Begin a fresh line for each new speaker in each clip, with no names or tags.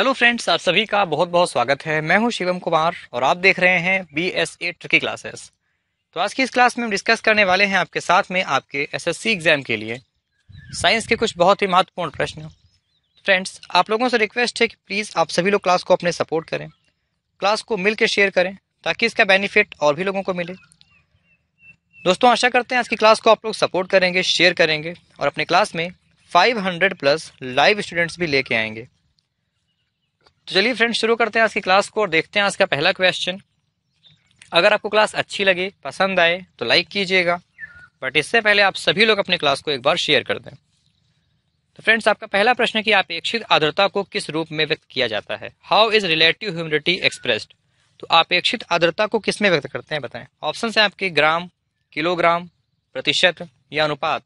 hello friends आप सभी का बहुत बहुत स्वागत है मैं हूं शिवम कुमार और आप देख रहे हैं B S A tricky classes तो आज की इस क्लास में हम डिस्कस करने वाले हैं आपके साथ में आपके एसएससी एग्ज़ाम के लिए साइंस के कुछ बहुत ही महत्वपूर्ण प्रश्न फ्रेंड्स आप लोगों से रिक्वेस्ट है कि प्लीज़ आप सभी लोग क्लास को अपने सपोर्ट करें क्लास को मिल शेयर करें ताकि इसका बेनिफिट और भी लोगों को मिले दोस्तों आशा करते हैं आज की क्लास को आप लोग सपोर्ट करेंगे शेयर करेंगे और अपने क्लास में 500 प्लस लाइव स्टूडेंट्स भी लेके आएंगे तो चलिए फ्रेंड्स शुरू करते हैं आज की क्लास को और देखते हैं आज का पहला क्वेश्चन अगर आपको क्लास अच्छी लगे पसंद आए तो लाइक कीजिएगा बट इससे पहले आप सभी लोग अपने क्लास को एक बार शेयर कर दें तो फ्रेंड्स आपका पहला प्रश्न है कि अपेक्षित आर्द्रता को किस रूप में व्यक्त किया जाता है how is relative humidity expressed तो अपेक्षित आर्द्रता को किस में व्यक्त करते हैं बताएं ऑप्शन है आपके ग्राम किलोग्राम प्रतिशत या अनुपात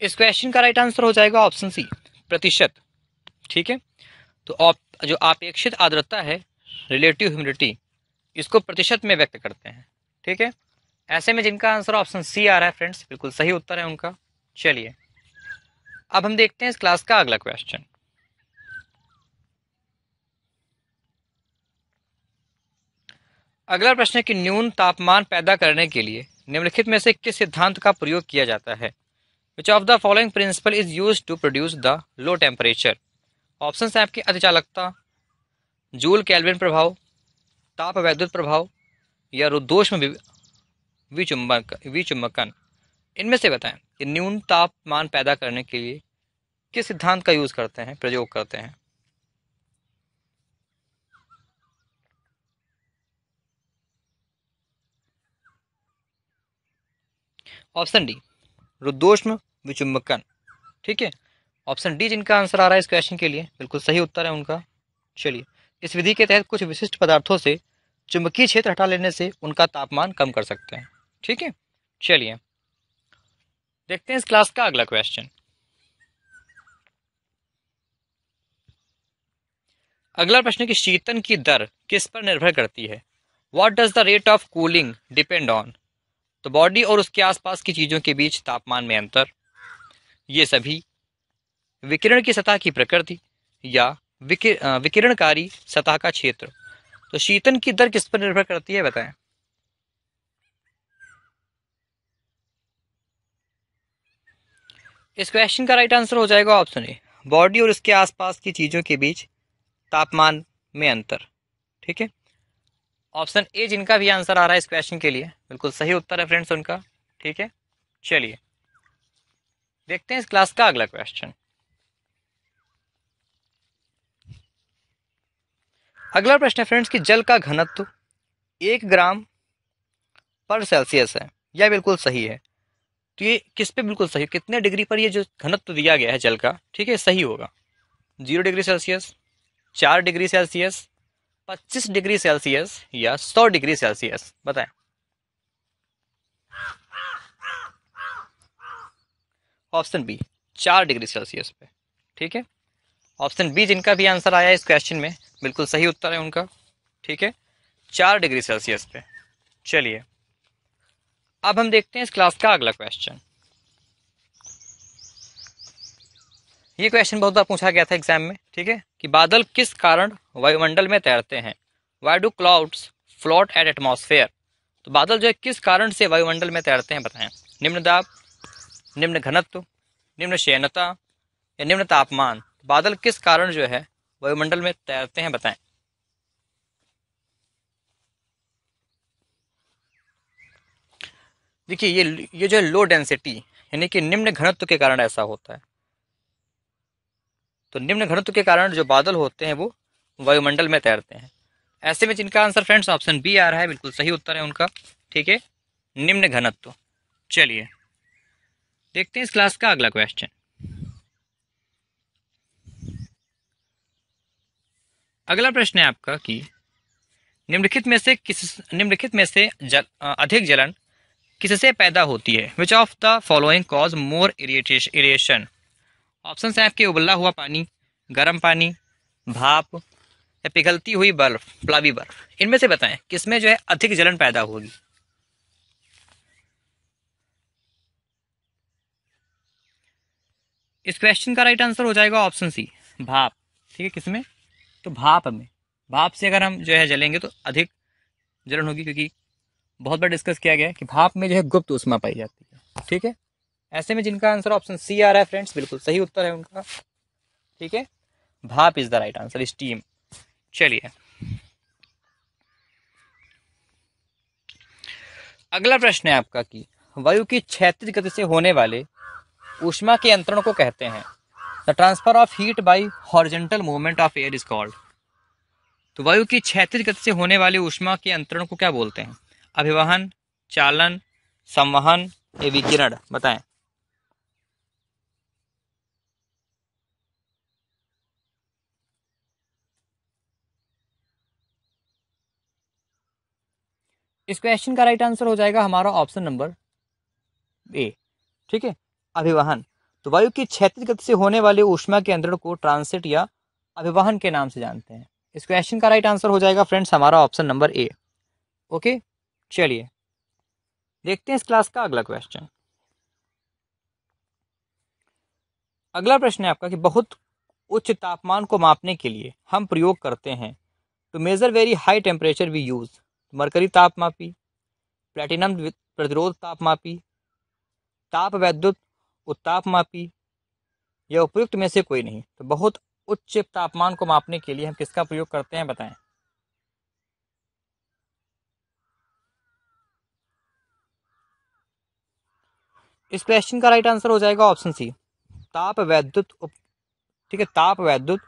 इस क्वेश्चन का राइट आंसर हो जाएगा ऑप्शन सी प्रतिशत ठीक है तो आप, जो अपेक्षित आर्द्रता है रिलेटिव ह्यूमिडिटी इसको प्रतिशत में व्यक्त करते हैं ठीक है ऐसे में जिनका आंसर ऑप्शन सी आ रहा है फ्रेंड्स बिल्कुल सही उत्तर है उनका चलिए अब हम देखते हैं इस क्लास का अगला क्वेश्चन अगला प्रश्न है कि न्यून तापमान पैदा करने के लिए निम्नलिखित में से किस सिद्धांत का प्रयोग किया जाता है which of the following principle is use to produce the low temperature option है आपकी अतिचालकता जूल कैलविन प्रभाव ताप वैद्युत प्रभाव या रुदोष में विचुंबक विचुंबकन इनमें से बताएं कि न्यून तापमान पैदा करने के लिए किस सिद्धांत का यूज करते हैं प्रयोग करते हैं ऑप्शन डी रुद्रोष्म विचुम्बकन ठीक है ऑप्शन डी जिनका आंसर आ रहा है इस क्वेश्चन के लिए बिल्कुल सही उत्तर है उनका चलिए इस विधि के तहत कुछ विशिष्ट पदार्थों से चुंबकीय क्षेत्र हटा लेने से उनका तापमान कम कर सकते हैं ठीक है चलिए देखते हैं इस क्लास का अगला क्वेश्चन अगला प्रश्न कि शीतन की दर किस पर निर्भर करती है what does the rate of cooling depend on तो बॉडी और उसके आसपास की चीज़ों के बीच तापमान में अंतर ये सभी विकिरण की सतह की प्रकृति या विकिर, विकिरणकारी सतह का क्षेत्र तो शीतन की दर किस पर निर्भर करती है बताएं इस क्वेश्चन का राइट आंसर हो जाएगा ऑप्शन ए बॉडी और इसके आसपास की चीज़ों के बीच तापमान में अंतर ठीक है ऑप्शन ए जिनका भी आंसर आ रहा है इस क्वेश्चन के लिए बिल्कुल सही उत्तर है फ्रेंड्स उनका ठीक है चलिए देखते हैं इस क्लास का अगला क्वेश्चन अगला प्रश्न है फ्रेंड्स कि जल का घनत्व एक ग्राम पर सेल्सियस है यह बिल्कुल सही है तो ये किस पे बिल्कुल सही कितने डिग्री पर ये जो घनत्व दिया गया है जल का ठीक है सही होगा जीरो डिग्री सेल्सियस चार डिग्री सेल्सियस पच्चीस डिग्री सेल्सियस या सौ डिग्री सेल्सियस बताएं ऑप्शन बी चार डिग्री सेल्सियस पे ठीक है ऑप्शन बी जिनका भी आंसर आया इस क्वेश्चन में बिल्कुल सही उत्तर है उनका ठीक है चार डिग्री सेल्सियस पे चलिए अब हम देखते हैं इस क्लास का अगला क्वेश्चन ये क्वेश्चन बहुत बार पूछा गया था एग्जाम में ठीक है कि बादल किस कारण वायुमंडल में तैरते हैं why do clouds float at atmosphere तो बादल जो है किस कारण से वायुमंडल में तैरते हैं बताएं निम्नदाब निम्न घनत्व निम्न शयनता या निम्न तापमान बादल किस कारण जो है वायुमंडल में तैरते हैं बताएं देखिए ये ये जो है लो डेंसिटी यानी कि निम्न घनत्व के कारण ऐसा होता है तो निम्न घनत्व के कारण जो बादल होते हैं वो वायुमंडल में तैरते हैं ऐसे में जिनका आंसर फ्रेंड्स ऑप्शन बी आ रहा है बिल्कुल सही उत्तर है उनका ठीक है निम्न घनत्व चलिए देखते हैं इस क्लास का अगला क्वेश्चन अगला प्रश्न है आपका कि निम्नलिखित में से किस निम्नलिखित में से जल, अधिक जलन किससे पैदा होती है which of the following cause more irritation option है आपके उबला हुआ पानी गर्म पानी भाप या पिघलती हुई बर्फ प्लावी बर्फ इनमें से बताएं किसमें जो है अधिक जलन पैदा होगी इस क्वेश्चन का राइट आंसर हो जाएगा ऑप्शन सी भाप ठीक है किसमें तो भाप में भाप से अगर हम जो है जलेंगे तो अधिक जलन होगी क्योंकि बहुत बार डिस्कस किया गया है कि भाप में जो है गुप्त उष्मा पाई जाती है ठीक है ऐसे में जिनका आंसर ऑप्शन सी आ रहा है फ्रेंड्स बिल्कुल सही उत्तर है उनका ठीक है भाप is the right answer steam चलिए अगला प्रश्न है आपका कि वायु की क्षेत्रीय गति से होने वाले ऊष्मा के अंतरण को कहते हैं the transfer of heat by horizontal movement of air is called तो वायु की क्षैतिज गति से होने वाले ऊष्मा के अंतरण को क्या बोलते हैं अभिवहन चालन संवहन ए विकिरण बताएं इस क्वेश्चन का राइट आंसर हो जाएगा हमारा ऑप्शन नंबर ए ठीक है अभिवहन तो वायु की क्षेत्र गति से होने वाले ऊष्मा के अंतरण को ट्रांसिट या अभिवहन के नाम से जानते हैं इस क्वेश्चन का राइट आंसर हो जाएगा फ्रेंड्स हमारा ऑप्शन नंबर ए ओके चलिए देखते हैं इस क्लास का अगला क्वेश्चन अगला प्रश्न है आपका कि बहुत उच्च तापमान को मापने के लिए हम प्रयोग करते हैं to measure very high temperature we use mercury तापमापी प्लेटिनम प्रतिरोध तापमापी ताप वैद्युत उत्ताप मापी या उपयुक्त में से कोई नहीं तो बहुत उच्च तापमान को मापने के लिए हम किसका प्रयोग करते हैं बताएं इस क्वेश्चन का राइट आंसर हो जाएगा ऑप्शन सी ताप वैद्युत उप ठीक है ताप वैद्युत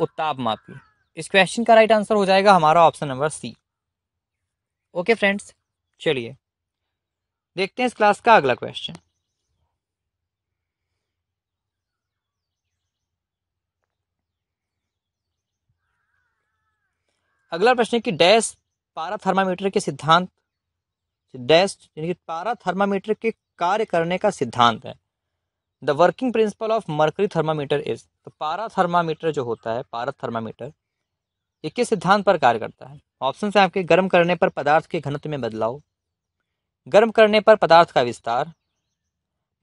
उत्ताप मापी इस क्वेश्चन का राइट आंसर हो जाएगा हमारा option number C okay friends चलिए देखते हैं इस क्लास का अगला क्वेश्चन अगला प्रश्न है कि डैश पारा थर्मामीटर के सिद्धांत डैश यानी कि पारा थर्मामीटर के कार्य करने का सिद्धांत है the working principle of mercury thermometer is तो पारा थर्मामीटर जो होता है पारा थर्मामीटर ये किस सिद्धांत पर कार्य करता है ऑप्शन है आपके गर्म करने पर पदार्थ के घनत्व में बदलाव गर्म करने पर पदार्थ का विस्तार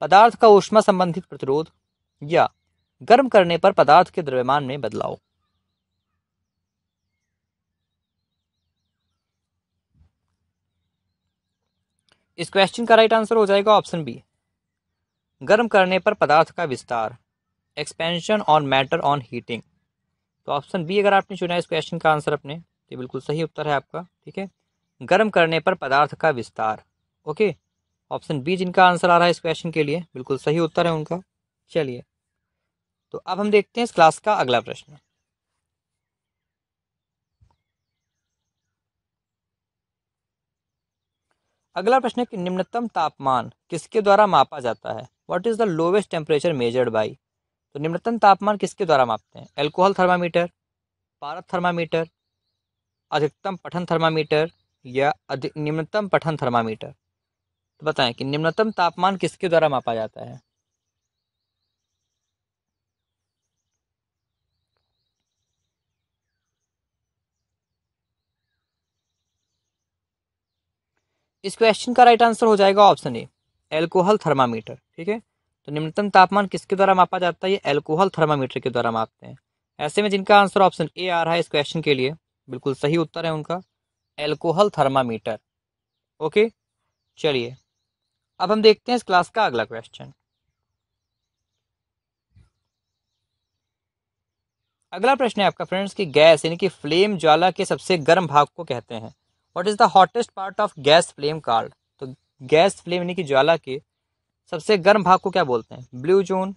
पदार्थ का ऊष्मा संबंधित प्रतिरोध या गर्म करने पर पदार्थ के द्रव्यमान में बदलाव इस क्वेश्चन का राइट आंसर हो जाएगा ऑप्शन बी गर्म करने पर पदार्थ का विस्तार expansion on matter on heating तो ऑप्शन बी अगर आपने चुना है इस क्वेश्चन का आंसर अपने तो ये बिल्कुल सही उत्तर है आपका ठीक है गर्म करने पर पदार्थ का विस्तार ओके ऑप्शन बी जिनका आंसर आ रहा है इस क्वेश्चन के लिए बिल्कुल सही उत्तर है उनका चलिए तो अब हम देखते हैं इस क्लास का अगला प्रश्न अगला प्रश्न है कि निम्नतम तापमान किसके द्वारा मापा जाता है what is the lowest temperature measured by तो निम्नतम तापमान किसके द्वारा मापते हैं एल्कोहल थर्मामीटर पारत थर्मामीटर अधिकतम पठन थर्मामीटर या अधिक निम्नतम पठन थर्मामीटर तो बताएं कि निम्नतम तापमान किसके द्वारा मापा जाता है इस क्वेश्चन का राइट आंसर हो जाएगा ऑप्शन ए एल्कोहल थर्मामीटर ठीक है तो निम्नतम तापमान किसके द्वारा मापा जाता है ये एल्कोहल थर्मामीटर के द्वारा मापते हैं ऐसे में जिनका आंसर ऑप्शन ए आ रहा है इस क्वेश्चन के लिए बिल्कुल सही उत्तर है उनका एल्कोहल थर्मामीटर ओके चलिए अब हम देखते हैं इस क्लास का अगला क्वेश्चन अगला प्रश्न है आपका फ्रेंड्स कि गैस यानी कि फ्लेम ज्वाला के सबसे गर्म भाग को कहते हैं what is the hottest part of gas flame called तो गैस फ्लेम यानी कि ज्वाला के सबसे गर्म भाग को क्या बोलते हैं blue zone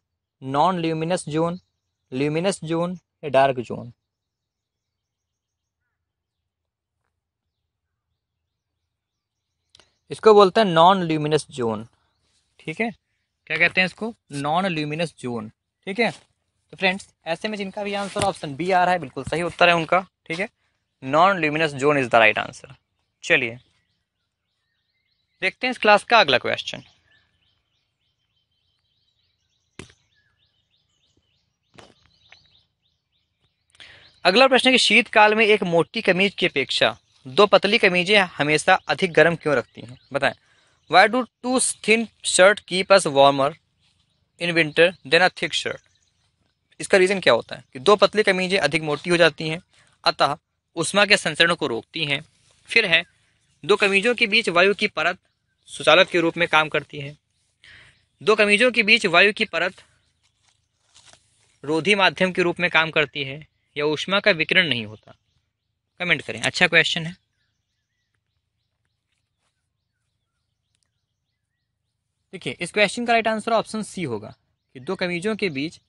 non luminous zone luminous zone या डार्क जोन इसको बोलते हैं नॉन ल्यूमिनस जोन ठीक है क्या कहते हैं इसको नॉन ल्यूमिनस जोन ठीक है तो फ्रेंड्स ऐसे में जिनका भी आंसर ऑप्शन बी आ रहा है बिल्कुल सही उत्तर है उनका ठीक है non luminous zone is the right answer चलिए देखते हैं इस क्लास का अगला क्वेश्चन अगला प्रश्न है कि शीतकाल में एक मोटी कमीज की अपेक्षा दो पतली कमीजें हमेशा अधिक गर्म क्यों रखती हैं बताएं why do two thin shirt keep us warmer in winter than a thick shirt इसका रीज़न क्या होता है कि दो पतली कमीजें अधिक मोटी हो जाती हैं अतः उष्मा के संचरण को रोकती हैं फिर है दो कमीजों के बीच वायु की परत सुचालक के रूप में काम करती है दो कमीजों के बीच वायु की परत रोधी माध्यम के रूप में काम करती है या ऊष्मा का विकिरण नहीं होता कमेंट करें अच्छा क्वेश्चन है देखिए इस क्वेश्चन का राइट आंसर ऑप्शन सी होगा कि दो कमीजों के बीच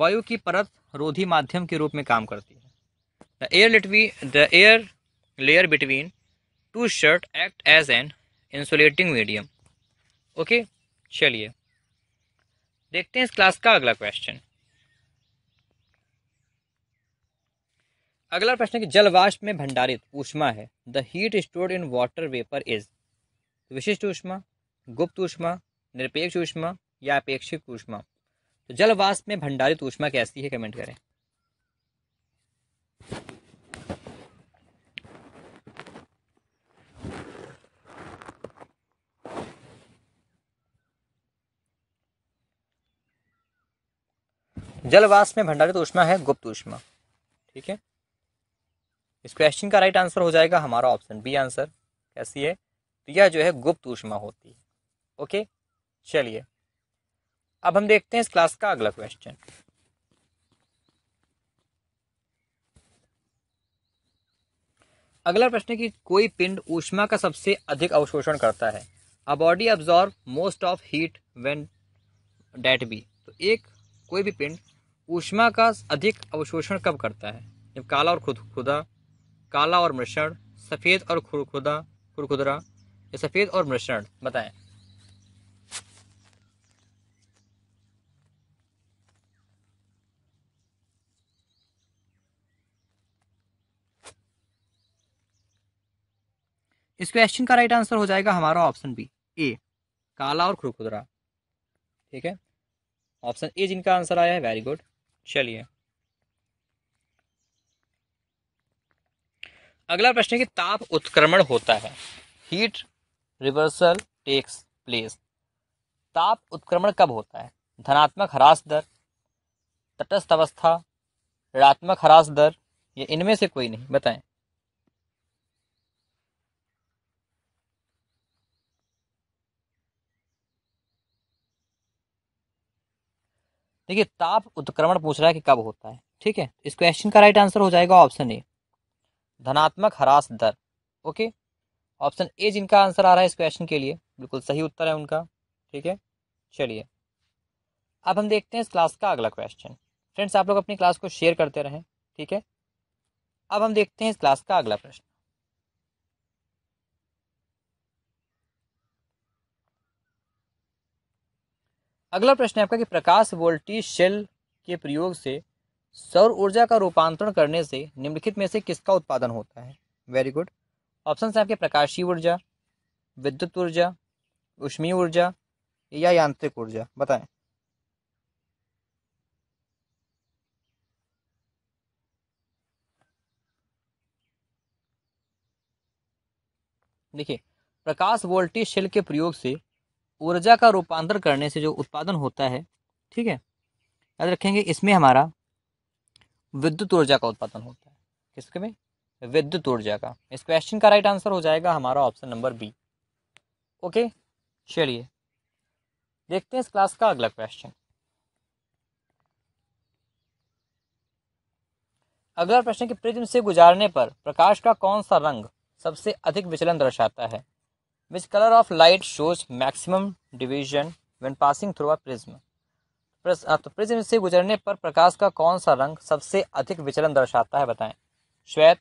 वायु की परत रोधी माध्यम के रूप में काम करती है the air lit the air layer between two shirt act as an insulating medium okay चलिए देखते हैं इस क्लास का अगला क्वेश्चन अगला प्रश्न है कि जलवाष्प में भंडारित ऊष्मा है the heat stored in water vapour is विशिष्ट ऊष्मा गुप्त ऊष्मा निरपेक्ष ऊष्मा या अपेक्षित ऊष्मा तो जलवाष्प में भंडारित ऊष्मा कैसी है कमेंट करें जलवास में भंडारित ऊष्मा है गुप्त ऊष्मा ठीक है इस क्वेश्चन का राइट आंसर हो जाएगा हमारा ऑप्शन बी आंसर कैसी है तो यह जो है गुप्त ऊष्मा होती है ओके चलिए अब हम देखते हैं इस क्लास का अगला क्वेश्चन अगला प्रश्न कि कोई पिंड ऊष्मा का सबसे अधिक अवशोषण करता है a body absorb most of heat when that be तो एक कोई भी पिंड ऊष्मा का अधिक अवशोषण कब करता है जब काला और खुदखुदा खुदा काला और मृषण सफ़ेद और खुरखुदा खुरखुदरा या सफ़ेद और मृषण बताएं इस क्वेश्चन का राइट आंसर हो जाएगा हमारा ऑप्शन बी ए काला और खुरखुदरा ठीक है ऑप्शन ए जिनका आंसर आया है वेरी गुड चलिए अगला प्रश्न है कि ताप उत्क्रमण होता है हीट रिवर्सल टेक्स प्लेस ताप उत्क्रमण कब होता है धनात्मक ह्रास दर तटस्थ अवस्था ऋणात्मक ह्रास दर या इनमें से कोई नहीं बताएं देखिए ताप उत्क्रमण पूछ रहा है कि कब होता है ठीक है इस क्वेश्चन का राइट आंसर हो जाएगा ऑप्शन ए धनात्मक हरास दर ओके ऑप्शन ए जिनका आंसर आ रहा है इस क्वेश्चन के लिए बिल्कुल सही उत्तर है उनका ठीक है चलिए अब हम देखते हैं इस क्लास का अगला क्वेश्चन फ्रेंड्स आप लोग अपनी क्लास को शेयर करते रहें ठीक है अब हम देखते हैं इस क्लास का अगला प्रश्न अगला प्रश्न है आपका कि प्रकाश वोल्टी शेल के प्रयोग से सौर ऊर्जा का रूपांतरण करने से निम्नलिखित में से किसका उत्पादन होता है वेरी गुड ऑप्शन है आपके प्रकाशीय ऊर्जा विद्युत ऊर्जा उष्मीय ऊर्जा या यांत्रिक ऊर्जा बताएं देखिए प्रकाश वोल्टी शेल के प्रयोग से ऊर्जा का रूपांतर करने से जो उत्पादन होता है ठीक है याद रखेंगे इसमें हमारा विद्युत ऊर्जा का उत्पादन होता है किसके में विद्युत ऊर्जा का इस क्वेश्चन का राइट आंसर हो जाएगा हमारा ऑप्शन नंबर बी ओके चलिए देखते हैं इस क्लास का अगला क्वेश्चन अगला प्रश्न कि प्रिज्म से गुजारने पर प्रकाश का कौन सा रंग सबसे अधिक विचलन दर्शाता है which colour of light shows maximum division when passing through a prism तो प्रिज्म से गुजरने पर प्रकाश का कौन सा रंग सबसे अधिक विचलन दर्शाता है बताएं श्वेत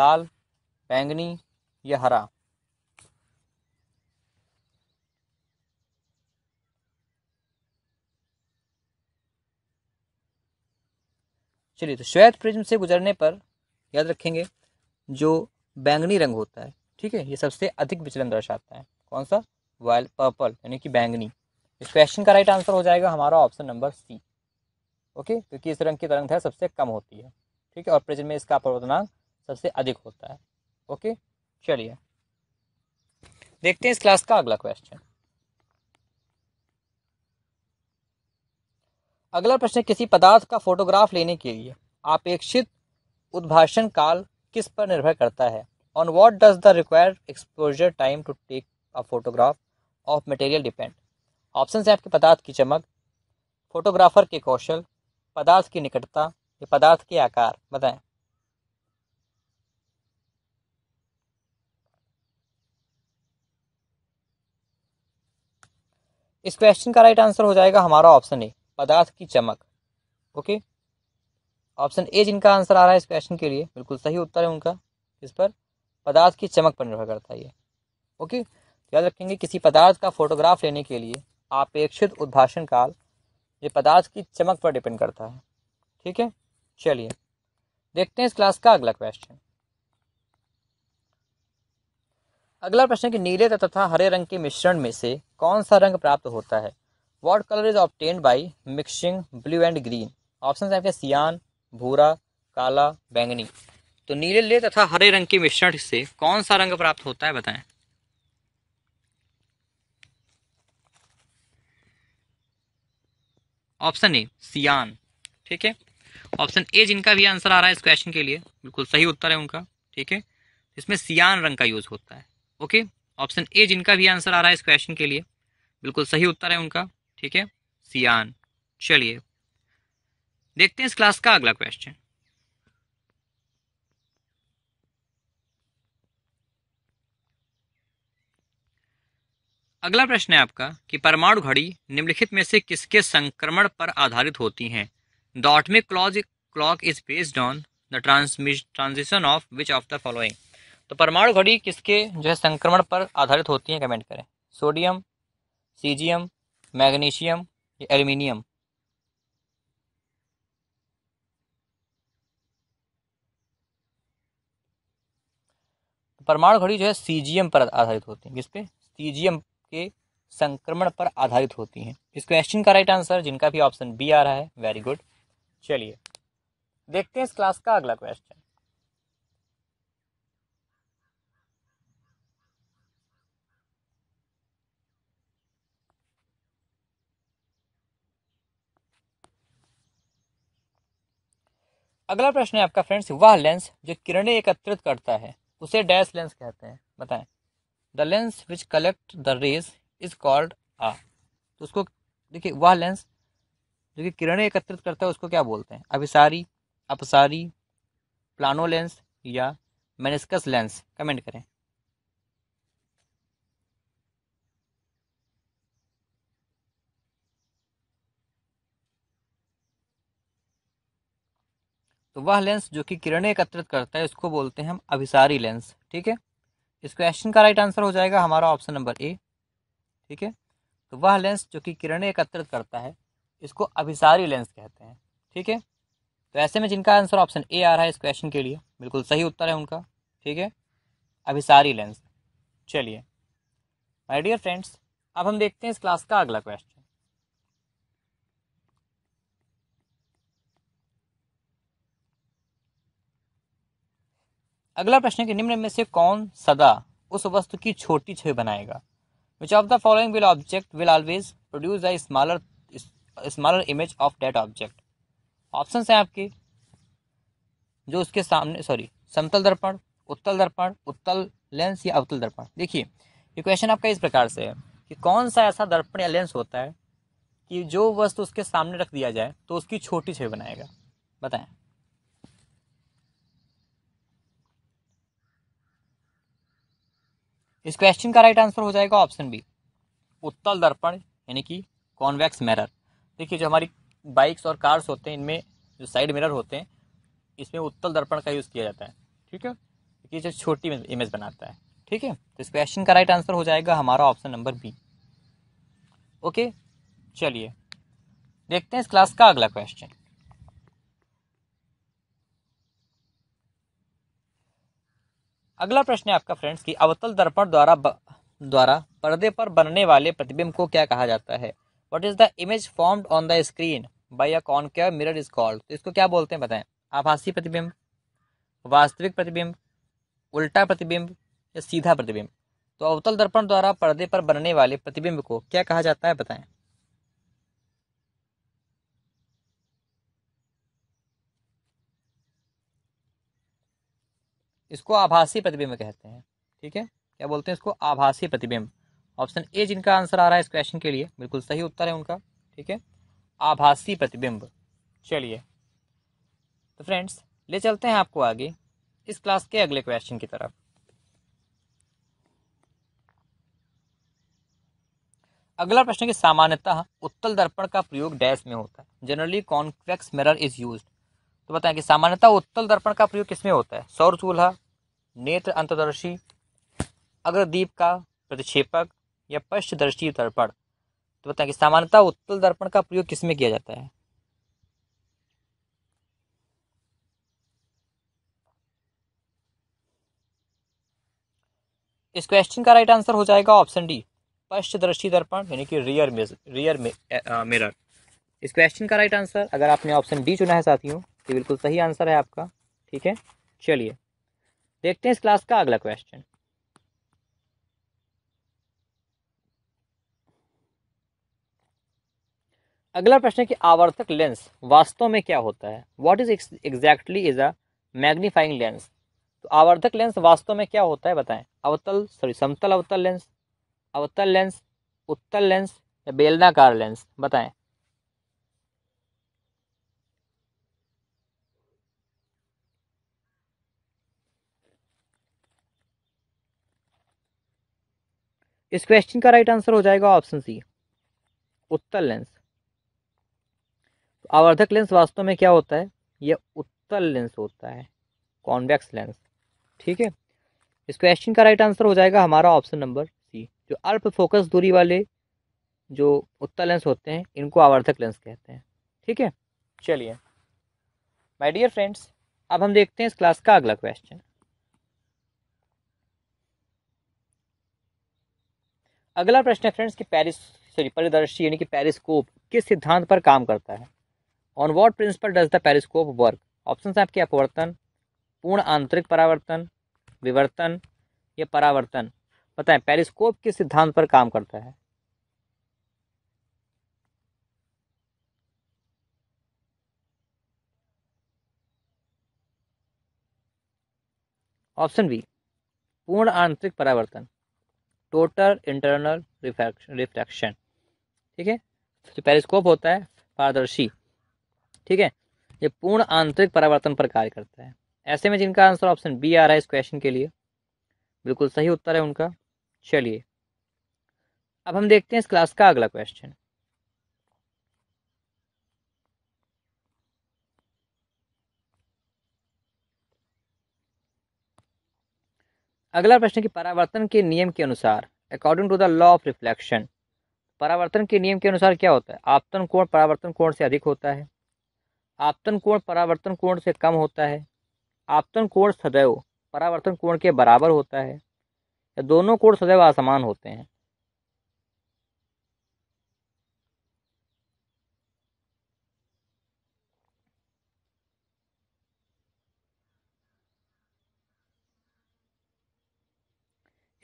लाल बैंगनी या हरा चलिए तो श्वेत प्रिज्म से गुजरने पर याद रखेंगे जो बैंगनी रंग होता है ठीक है ये सबसे अधिक विचलन दर्शाता है कौन सा वायल पर्पल यानी कि बैंगनी इस क्वेश्चन का राइट आंसर हो जाएगा हमारा ऑप्शन नंबर सी ओके क्योंकि इस रंग की तरंग है सबसे कम होती है ठीक है और प्रेजेंट में इसका प्रवर्तनांक सबसे अधिक होता है ओके चलिए देखते हैं इस क्लास का अगला क्वेश्चन अगला प्रश्न किसी पदार्थ का फोटोग्राफ लेने के लिए अपेक्षित उद्भाषण काल किस पर निर्भर करता है on what does the require exposure time to take a photograph of material depend option है आपके पदार्थ की चमक फोटोग्राफर के कौशल पदार्थ की निकटता या पदार्थ के आकार बताएं इस क्वेश्चन का राइट आंसर हो जाएगा हमारा ऑप्शन ए पदार्थ की चमक ओके ऑप्शन ए जिनका आंसर आ रहा है इस क्वेश्चन के लिए बिल्कुल सही उत्तर है उनका इस पर पदार्थ की चमक पर निर्भर करता है ओके याद रखेंगे किसी पदार्थ का फोटोग्राफ लेने के लिए अपेक्षित उद्भाषण काल ये पदार्थ की चमक पर डिपेंड करता है ठीक है चलिए देखते हैं इस क्लास का अगला क्वेश्चन अगला प्रश्न कि नीले तथा हरे रंग के मिश्रण में से कौन सा रंग प्राप्त होता है what colour is obtained by mixing blue and green option है आपके सियान भूरा काला बैंगनी तो नीले ले तथा हरे रंग के मिश्रण से कौन सा रंग प्राप्त होता है बताएं ऑप्शन ए सियान ठीक है ऑप्शन ए जिनका भी आंसर आ रहा है इस क्वेश्चन के लिए बिल्कुल सही उत्तर है उनका ठीक है इसमें सियान रंग का यूज होता है ओके ऑप्शन ए जिनका भी आंसर आ रहा है इस क्वेश्चन के लिए बिल्कुल सही उत्तर है उनका ठीक है सियान चलिए देखते हैं इस क्लास का अगला क्वेश्चन अगला प्रश्न है आपका कि परमाणु घड़ी निम्नलिखित में से किसके संक्रमण पर आधारित होती हैं the atomic clause clock is based on the transmiss transition of which of the following तो परमाणु घड़ी किसके जो है संक्रमण पर आधारित होती हैं कमेंट करें सोडियम सीजियम मैग्नीशियम या एल्यूमिनियम तो परमाणु घड़ी जो है सीजियम पर आधारित होती है किस पे सीजियम के संक्रमण पर आधारित होती हैं इस क्वेश्चन का राइट आंसर जिनका भी ऑप्शन बी आ रहा है वेरी गुड चलिए देखते हैं इस क्लास का अगला क्वेश्चन अगला प्रश्न है आपका फ्रेंड्स वह लेंस जो किरणें एकत्रित करता है उसे डैश लेंस कहते हैं बताएं the lens which collect the rays is called uh तो उसको देखिए वह लेंस जो कि किरणें एकत्रित करता है उसको क्या बोलते हैं अभिसारी अपसारी प्लानो लेंस या मेनिस्कस लेंस कमेंट करें तो वह लेंस जो कि किरणें एकत्रित करता है उसको बोलते हैं हम अभिसारी लेंस ठीक है इस क्वेश्चन का राइट आंसर हो जाएगा हमारा ऑप्शन नंबर ए ठीक है तो वह लेंस जो कि किरणें एकत्रित करता है इसको अभिसारी लेंस कहते हैं ठीक है तो ऐसे में जिनका आंसर ऑप्शन ए आ रहा है इस क्वेश्चन के लिए बिल्कुल सही उत्तर है उनका ठीक है अभिसारी लेंस चलिए माय डियर फ्रेंड्स अब हम देखते हैं इस क्लास का अगला क्वेश्चन अगला प्रश्न है कि निम्न में से कौन सदा उस वस्तु की छोटी छवि बनाएगा which of the following will object will always produce the smaller smaller image of that object option है आपके जो उसके सामने सॉरी समतल दर्पण उत्तल दर्पण उत्तल लेंस या अवतल दर्पण देखिए ये क्वेश्चन आपका इस प्रकार से है कि कौन सा ऐसा दर्पण या लेंस होता है कि जो वस्तु उसके सामने रख दिया जाए तो उसकी छोटी छवि बनाएगा बताएं इस क्वेश्चन का राइट आंसर हो जाएगा ऑप्शन बी उत्तल दर्पण यानी कि कॉन्वेक्स मिरर देखिए जो हमारी बाइक्स और कार्स होते हैं इनमें जो साइड मिरर होते हैं इसमें उत्तल दर्पण का यूज़ किया जाता है ठीक है क्योंकि जो छोटी इमेज बनाता है ठीक है तो इस क्वेश्चन का राइट आंसर हो जाएगा हमारा ऑप्शन नंबर बी ओके चलिए देखते हैं इस क्लास का अगला क्वेश्चन अगला प्रश्न है आपका फ्रेंड्स कि अवतल दर्पण द्वारा द्वारा पर्दे पर बनने वाले प्रतिबिंब को क्या कहा जाता है what is the image formed on the screen by a concave mirror is called तो इसको क्या बोलते हैं बताएं आभासी प्रतिबिंब वास्तविक प्रतिबिंब उल्टा प्रतिबिंब या सीधा प्रतिबिंब तो अवतल दर्पण द्वारा पर्दे पर बनने वाले प्रतिबिंब को क्या कहा जाता है बताएं इसको आभासी प्रतिबिंब कहते हैं ठीक है क्या बोलते हैं इसको आभासी प्रतिबिंब ऑप्शन ए जिनका आंसर आ रहा है इस क्वेश्चन के लिए बिल्कुल सही उत्तर है उनका ठीक है आभासी प्रतिबिंब चलिए तो फ्रेंड्स ले चलते हैं आपको आगे इस क्लास के अगले क्वेश्चन की तरफ अगला प्रश्न है कि सामान्यतः उत्तल दर्पण का प्रयोग डैश में होता है generally convex mirror is used तो बताएं कि सामान्यतः उत्तल दर्पण का प्रयोग किसमें होता है सौर चूल्हा नेत्र अंतर्दर्शी अग्रदीप का प्रतिक्षेपक या पश्चदर्शी दर्पण तो बताएं कि सामान्यतः उत्तल दर्पण का प्रयोग किसमें किया जाता है इस क्वेश्चन का राइट आंसर हो जाएगा ऑप्शन डी पश्चदर्शी दर्पण यानी कि रियर रियर मिरर इस क्वेश्चन का राइट आंसर अगर आपने ऑप्शन डी चुना है साथियों ये बिल्कुल सही आंसर है आपका ठीक है चलिए देखते हैं इस क्लास का अगला क्वेश्चन अगला प्रश्न है कि आवर्तक लेंस वास्तव में क्या होता है what is exactly is a magnifying lens तो आवर्धक लेंस वास्तव में क्या होता है बताएं अवतल सॉरी समतल अवतल लेंस अवतल लेंस उत्तल लेंस या बेलनाकार लेंस बताएं इस क्वेश्चन का राइट आंसर हो जाएगा ऑप्शन सी उत्तल लेंस आवर्धक लेंस वास्तव में क्या होता है यह उत्तल लेंस होता है कॉन्वेक्स लेंस ठीक है इस क्वेश्चन का राइट आंसर हो जाएगा हमारा ऑप्शन नंबर सी जो अल्प फोकस दूरी वाले जो उत्तल लेंस होते हैं इनको आवर्धक लेंस कहते हैं ठीक है चलिए माय डियर फ्रेंड्स अब हम देखते हैं इस क्लास का अगला क्वेश्चन अगला प्रश्न है फ्रेंड्स कि पेरिस सॉरी परिदर्शी यानी कि पेरिस्कोप किस सिद्धांत पर काम करता है on what principle does the periscope work option है आपके अपवर्तन पूर्ण आंतरिक परावर्तन विवर्तन या परावर्तन बताएं पेरिस्कोप किस सिद्धांत पर काम करता है ऑप्शन बी पूर्ण आंतरिक परावर्तन टोटल इंटरनल रिफ्लेक्शन ठीक है जो पेरिस्कोप होता है पारदर्शी ठीक है ये पूर्ण आंतरिक परावर्तन पर कार्य करता है ऐसे में जिनका आंसर ऑप्शन बी आ रहा है इस क्वेश्चन के लिए बिल्कुल सही उत्तर है उनका चलिए अब हम देखते हैं इस क्लास का अगला क्वेश्चन अगला प्रश्न कि परावर्तन के नियम के अनुसार according to the law of reflection परावर्तन के नियम के अनुसार क्या होता है आपतन कोण परावर्तन कोण से अधिक होता है आपतन कोण परावर्तन कोण से कम होता है आपतन कोण सदैव परावर्तन कोण के बराबर होता है या दोनों कोण सदैव असमान होते हैं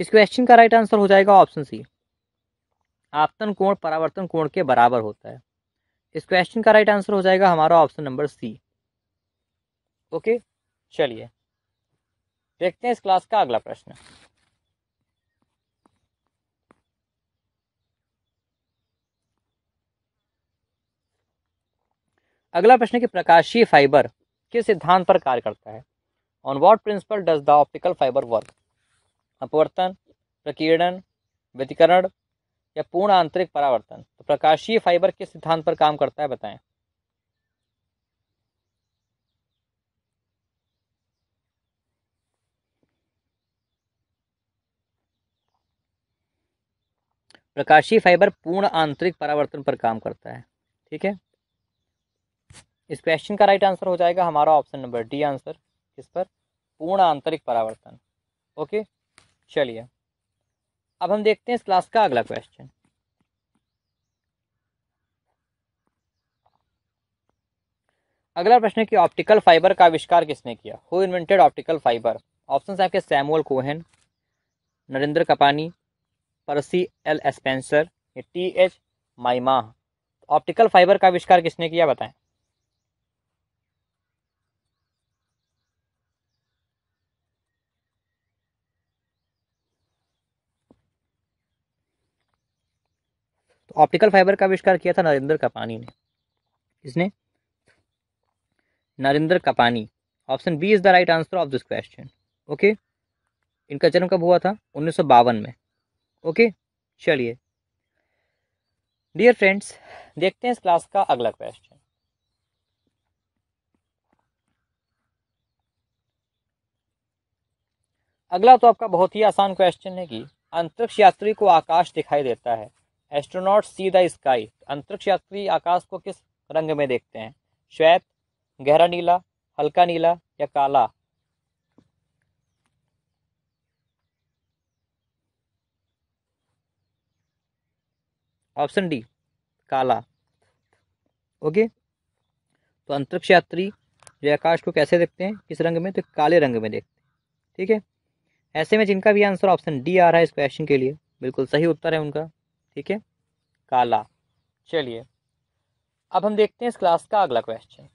इस क्वेश्चन का राइट आंसर हो जाएगा ऑप्शन सी आपतन कोण परावर्तन कोण के बराबर होता है इस क्वेश्चन का राइट आंसर हो जाएगा हमारा ऑप्शन नंबर सी ओके चलिए देखते हैं इस क्लास का अगला प्रश्न अगला प्रश्न कि प्रकाशीय फाइबर किस सिद्धांत पर कार्य करता है on what principle does the optical fibre work अपवर्तन प्रकीर्णन व्यतिकरण या पूर्ण आंतरिक परावर्तन तो प्रकाशीय फाइबर किस सिद्धांत पर काम करता है बताएं प्रकाशीय फाइबर पूर्ण आंतरिक परावर्तन पर काम करता है ठीक है इस क्वेश्चन का राइट आंसर हो जाएगा हमारा ऑप्शन नंबर डी आंसर किस पर पूर्ण आंतरिक परावर्तन ओके चलिए अब हम देखते हैं इस क्लास का अगला क्वेश्चन अगला प्रश्न है कि ऑप्टिकल फाइबर का आविष्कार किसने किया who invented optical fibre option आपके Samuel Cohen Narendra Kapany Percy L Spencer T H Maiman optical fibre का आविष्कार किसने किया बताएं तो ऑप्टिकल फाइबर का आविष्कार किया था नरेंद्र कपानी ने किसने Narendra Kapany option B is the right answer of this question okay इनका जन्म कब हुआ था उन्नीस में ओके चलिए डियर फ्रेंड्स देखते हैं इस क्लास का अगला क्वेश्चन अगला तो आपका बहुत ही आसान क्वेश्चन है कि अंतरिक्ष यात्री को आकाश दिखाई देता है एस्ट्रोनॉट सी द स्काई अंतरिक्ष यात्री आकाश को किस रंग में देखते हैं श्वेत गहरा नीला हल्का नीला या काला ऑप्शन डी काला ओके तो अंतरिक्ष यात्री जो आकाश को कैसे देखते हैं किस रंग में तो काले रंग में देखते हैं ठीक है ऐसे में जिनका भी आंसर ऑप्शन डी आ रहा है इस क्वेश्चन के लिए बिल्कुल सही उत्तर है उनका ठीक है काला चलिए अब हम देखते हैं इस क्लास का अगला क्वेश्चन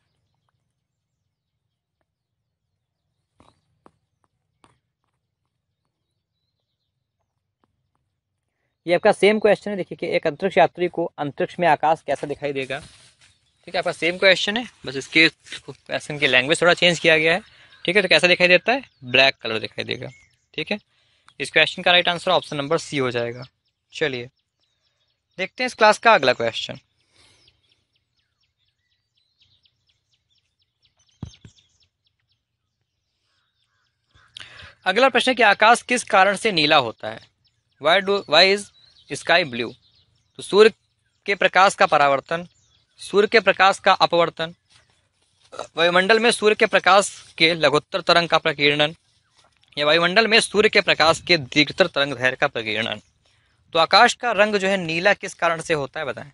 ये आपका सेम क्वेश्चन है देखिए कि एक अंतरिक्ष यात्री को अंतरिक्ष में आकाश कैसा दिखाई देगा ठीक है आपका सेम क्वेश्चन है बस इसके क्वेश्चन की लैंग्वेज थोड़ा चेंज किया गया है ठीक है तो कैसा दिखाई देता है ब्लैक कलर दिखाई देगा ठीक है इस क्वेश्चन का right answer option number C हो जाएगा चलिए देखते हैं इस क्लास का अगला क्वेश्चन अगला प्रश्न है कि आकाश किस कारण से नीला होता है why do why is sky blue तो सूर्य के प्रकाश का परावर्तन सूर्य के प्रकाश का अपवर्तन वायुमंडल में सूर्य के प्रकाश के लघुत्तर तरंग का प्रकीर्णन या वायुमंडल में सूर्य के प्रकाश के दीर्घतर तरंग धैर्य का प्रकीर्णन तो आकाश का रंग जो है नीला किस कारण से होता है बताएं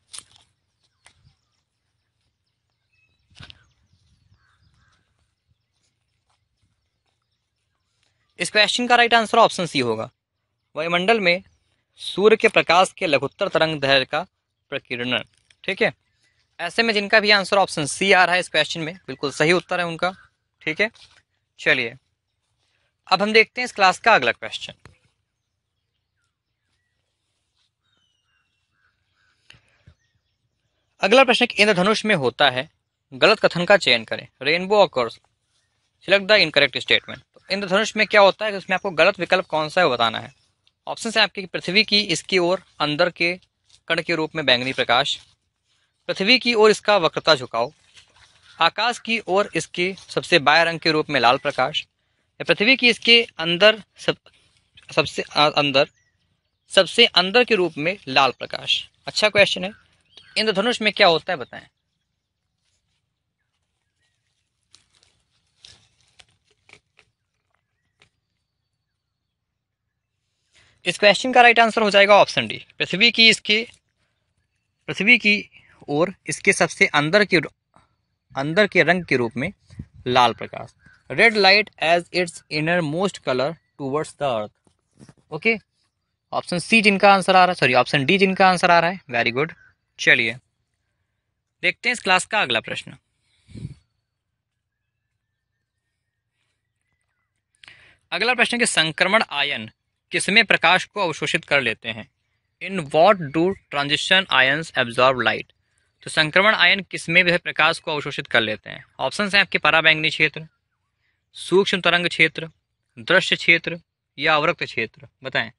इस क्वेश्चन का राइट आंसर ऑप्शन सी होगा वायुमंडल में सूर्य के प्रकाश के लघुत्तर तरंग धैर्य का प्रकीर्णन ठीक है ऐसे में जिनका भी आंसर ऑप्शन सी आ रहा है इस क्वेश्चन में बिल्कुल सही उत्तर है उनका ठीक है चलिए अब हम देखते हैं इस क्लास का अगला क्वेश्चन अगला प्रश्न इंद्रधनुष में होता है गलत कथन का चयन करें रेनबो और सिलेक्ट द इनकरेक्ट स्टेटमेंट तो इंद्रधनुष में क्या होता है उसमें आपको गलत विकल्प कौन सा है बताना है ऑप्शन है आपकी पृथ्वी की इसकी ओर अंदर के कण के रूप में बैंगनी प्रकाश पृथ्वी की ओर इसका वक्रता झुकाव आकाश की ओर इसके सबसे बाय रंग के रूप में लाल प्रकाश पृथ्वी की इसके अंदर सब सबसे अंदर सबसे अंदर के रूप में लाल प्रकाश अच्छा क्वेश्चन है इंद्रधनुष में क्या होता है बताएं इस क्वेश्चन का राइट आंसर हो जाएगा ऑप्शन डी पृथ्वी की इसके पृथ्वी की ओर इसके सबसे अंदर के अंदर के रंग के रूप में लाल प्रकाश red light as its inner most colour towards the earth okay option C जिनका आंसर आ रहा है सॉरी ऑप्शन डी जिनका आंसर आ रहा है वेरी गुड चलिए देखते हैं इस क्लास का अगला प्रश्न अगला प्रश्न कि संक्रमण आयन किसमें प्रकाश को अवशोषित कर लेते हैं in what do transition ion absorb light तो संक्रमण आयन किसमें वह प्रकाश को अवशोषित कर लेते हैं ऑप्शन हैं आपके पराबैंगनी क्षेत्र सूक्ष्म तरंग क्षेत्र दृश्य क्षेत्र या अवरक्त क्षेत्र बताएं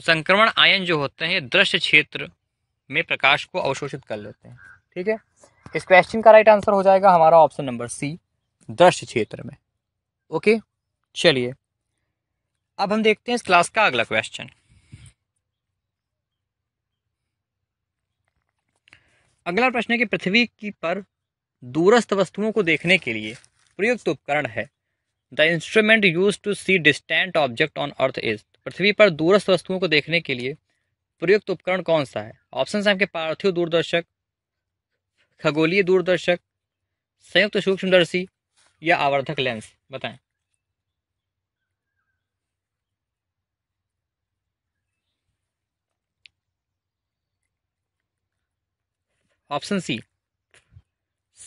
तो संक्रमण आयन जो होते हैं दृश्य क्षेत्र में प्रकाश को अवशोषित कर लेते हैं ठीक है इस क्वेश्चन का राइट आंसर हो जाएगा हमारा ऑप्शन नंबर सी दृश्य क्षेत्र में ओके चलिए अब हम देखते हैं इस क्लास का अगला क्वेश्चन अगला प्रश्न है कि पृथ्वी की पर दूरस्थ वस्तुओं को देखने के लिए प्रयुक्त उपकरण है the instrument use to see distant object on earth is पृथ्वी पर दूरस्थ वस्तुओं को देखने के लिए प्रयुक्त उपकरण कौन सा है ऑप्शन है आपके पार्थिव दूरदर्शक खगोलीय दूरदर्शक संयुक्त सूक्ष्मदर्शी या आवर्धक लेंस बताएं ऑप्शन सी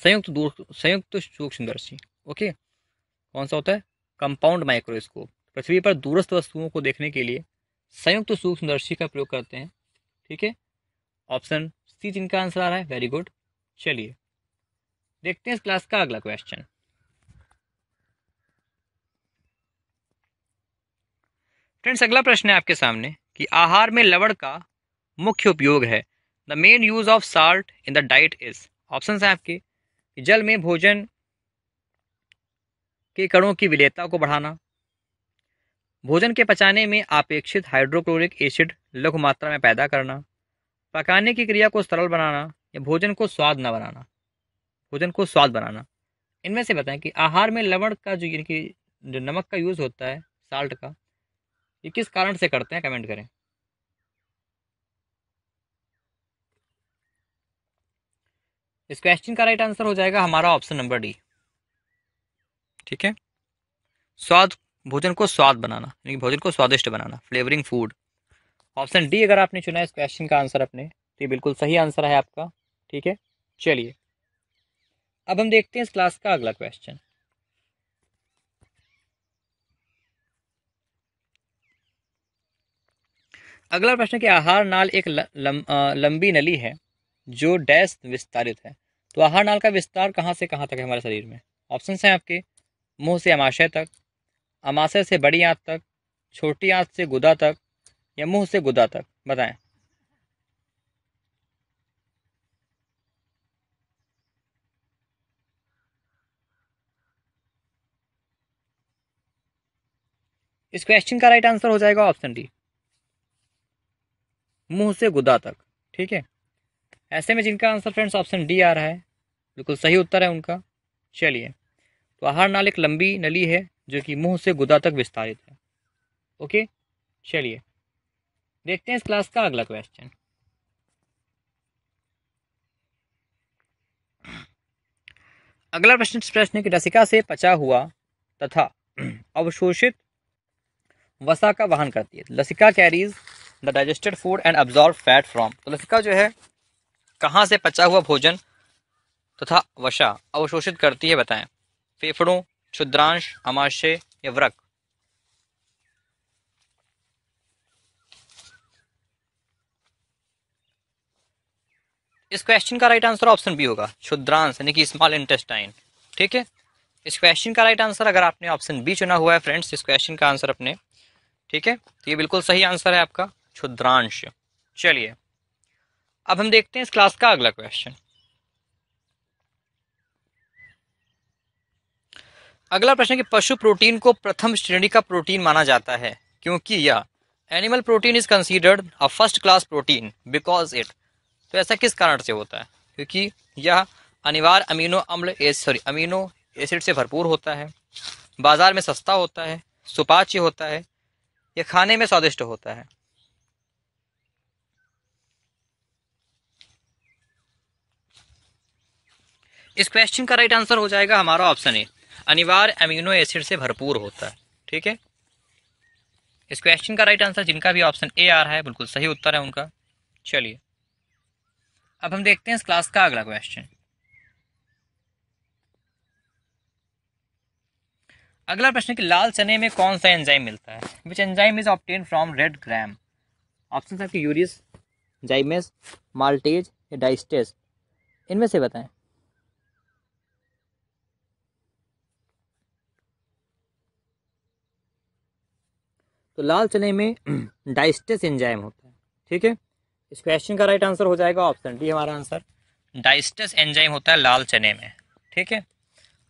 संयुक्त दूर संयुक्त सूक्ष्मदर्शी ओके कौन सा होता है कंपाउंड माइक्रोस्कोप पृथ्वी पर दूरस्थ वस्तुओं को देखने के लिए संयुक्त तो सूक्ष्मदर्शी का प्रयोग करते हैं ठीक है ऑप्शन सी जिनका आंसर आ रहा है वेरी गुड चलिए देखते हैं इस क्लास का अगला क्वेश्चन फ्रेंड्स अगला प्रश्न है आपके सामने कि आहार में लवण का मुख्य उपयोग है the main use of salt in the diet is option है आपके जल में भोजन के कणों की विलेयता को बढ़ाना भोजन के पचाने में अपेक्षित हाइड्रोक्लोरिक एसिड लघु मात्रा में पैदा करना पकाने की क्रिया को सरल बनाना या भोजन को स्वाद न बनाना भोजन को स्वाद बनाना इनमें से बताएं कि आहार में लवण का जो यानी कि जो नमक का यूज़ होता है साल्ट का ये किस कारण से करते हैं कमेंट करें इस क्वेश्चन का राइट आंसर हो जाएगा हमारा ऑप्शन नंबर डी ठीक है स्वाद भोजन को स्वाद बनाना यानी भोजन को स्वादिष्ट बनाना फ्लेवरिंग फूड ऑप्शन डी अगर आपने चुना है इस क्वेश्चन का आंसर अपने तो ये बिल्कुल सही आंसर है आपका ठीक है चलिए अब हम देखते हैं इस क्लास का अगला क्वेश्चन अगला प्रश्न कि आहार नाल एक लम, आ, लंबी नली है जो डैश विस्तारित है तो आहार नाल का विस्तार कहाँ से कहाँ तक है हमारे शरीर में ऑप्शन हैं आपके मुंह से अमाशय तक अमाशय से बड़ी आँख तक छोटी आँख से गुदा तक या मुंह से गुदा तक बताएं इस क्वेश्चन का राइट आंसर हो जाएगा ऑप्शन डी मुंह से गुदा तक ठीक है ऐसे में जिनका आंसर फ्रेंड्स ऑप्शन डी आ रहा है बिल्कुल सही उत्तर है उनका चलिए आहार नाल एक लंबी नली है जो कि मुंह से गुदा तक विस्तारित है ओके चलिए देखते हैं इस क्लास का अगला क्वेश्चन अगला प्रश्न प्रश्न की रसिका से पचा हुआ तथा अवशोषित वसा का वाहन करती है लसिका carries the digested food and absorb fat from तो लसिका जो है कहाँ से पचा हुआ भोजन तथा वसा अवशोषित करती है बताएं फेफड़ों क्षुद्रांश अमाशय या व्रक इस क्वेश्चन का राइट आंसर ऑप्शन बी होगा क्षुद्रांश यानी कि स्मॉल इंटेस्टाइन ठीक है इस क्वेश्चन का राइट आंसर अगर आपने ऑप्शन बी चुना हुआ है फ्रेंड्स इस क्वेश्चन का आंसर अपने ठीक है तो ये बिल्कुल सही आंसर है आपका क्षुद्रांश चलिए अब हम देखते हैं इस क्लास का अगला क्वेश्चन अगला प्रश्न कि पशु प्रोटीन को प्रथम श्रेणी का प्रोटीन माना जाता है क्योंकि यह animal protein is considered a first class protein because it तो ऐसा किस कारण से होता है क्योंकि यह अनिवार्य अमीनो अम्ल सॉरी अमीनो एसिड से भरपूर होता है बाजार में सस्ता होता है सुपाच्य होता है यह खाने में स्वादिष्ट होता है इस क्वेश्चन का राइट आंसर हो जाएगा हमारा ऑप्शन ए अनिवार्य अमीनो एसिड से भरपूर होता है ठीक है इस क्वेश्चन का राइट आंसर जिनका भी ऑप्शन ए आ रहा है बिल्कुल सही उत्तर है उनका चलिए अब हम देखते हैं इस क्लास का अगला क्वेश्चन अगला प्रश्न कि लाल चने में कौन सा एंजाइम मिलता है which enzyme is obtain from red gram option कि यूरिस जाइमेस माल्टेज या डाइस्टेज इनमें से बताएं तो लाल चने में डाइस्टेस एंजाइम होता है ठीक है इस क्वेश्चन का राइट आंसर हो जाएगा ऑप्शन डी हमारा आंसर डाइस्टेस एंजाइम होता है लाल चने में ठीक है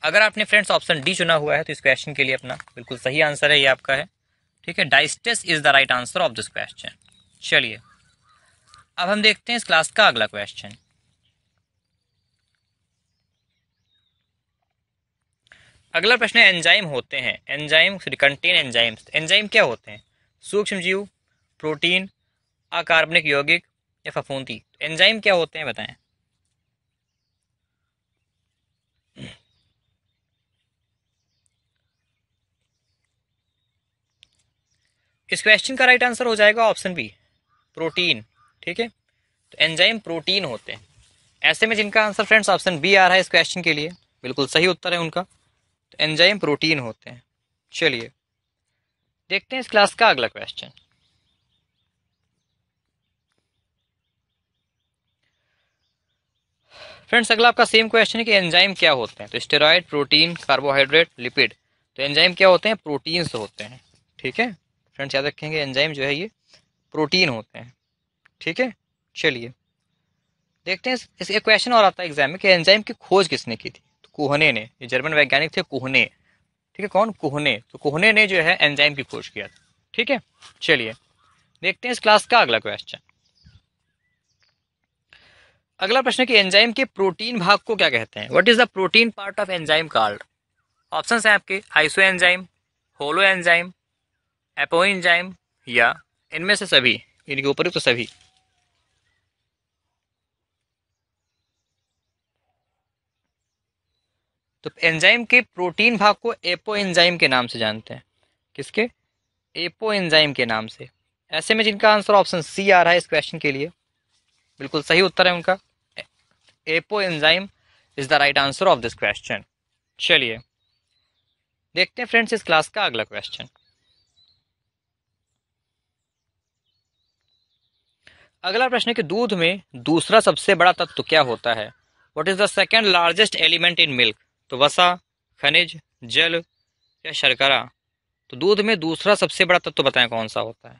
अगर आपने फ्रेंड्स ऑप्शन डी चुना हुआ है तो इस क्वेश्चन के लिए अपना बिल्कुल सही आंसर है ये आपका है ठीक है diastase is the right answer of this question चलिए अब हम देखते हैं इस क्लास का अगला क्वेश्चन अगला प्रश्न है एंजाइम होते हैं enzyme sorry contain enzymes enzyme क्या होते हैं सूक्ष्म जीव प्रोटीन अकार्बनिक यौगिक या फफूंदी एंजाइम तो क्या होते हैं बताएं इस क्वेश्चन का राइट आंसर हो जाएगा ऑप्शन बी प्रोटीन ठीक है तो एंजाइम प्रोटीन होते हैं ऐसे में जिनका आंसर फ्रेंड्स ऑप्शन बी आ रहा है इस क्वेश्चन के लिए बिल्कुल सही उत्तर है उनका तो एंजाइम प्रोटीन होते हैं चलिए देखते हैं इस क्लास का अगला क्वेश्चन फ्रेंड्स अगला आपका सेम क्वेश्चन है कि एंजाइम क्या होते हैं तो स्टेरॉइड प्रोटीन कार्बोहाइड्रेट लिपिड तो एंजाइम क्या होते हैं प्रोटीन्स होते हैं ठीक है फ्रेंड्स याद रखेंगे एंजाइम जो है ये प्रोटीन होते हैं ठीक है चलिए देखते हैं इस एक क्वेश्चन और आता है एग्जाम में कि एंजाइम की खोज किसने की थी कोहने ने ये जर्मन वैज्ञानिक थे कोहने ठीक है कौन कोहने तो कोहने ने जो है एंजाइम की खोज किया था ठीक है चलिए देखते हैं इस क्लास का अगला क्वेश्चन अगला प्रश्न है कि एंजाइम के प्रोटीन भाग को क्या कहते हैं what is the protein part of enzyme called option है आपके isoenzyme holoenzyme apoenzyme या इनमें से सभी इनके ऊपर तो सभी तो एंजाइम के प्रोटीन भाग को एपो एंजाइम के नाम से जानते हैं किसके एपो एंजाइम के नाम से ऐसे में जिनका आंसर ऑप्शन सी आ रहा है इस क्वेश्चन के लिए बिल्कुल सही उत्तर है उनका apoenzyme is the right answer of this question चलिए देखते हैं फ्रेंड्स इस क्लास का अगला क्वेश्चन अगला प्रश्न है कि दूध में दूसरा सबसे बड़ा तत्व क्या होता है what is the second largest element in milk तो वसा खनिज जल या शर्करा तो दूध में दूसरा सबसे बड़ा तत्व तो बताएं कौन सा होता है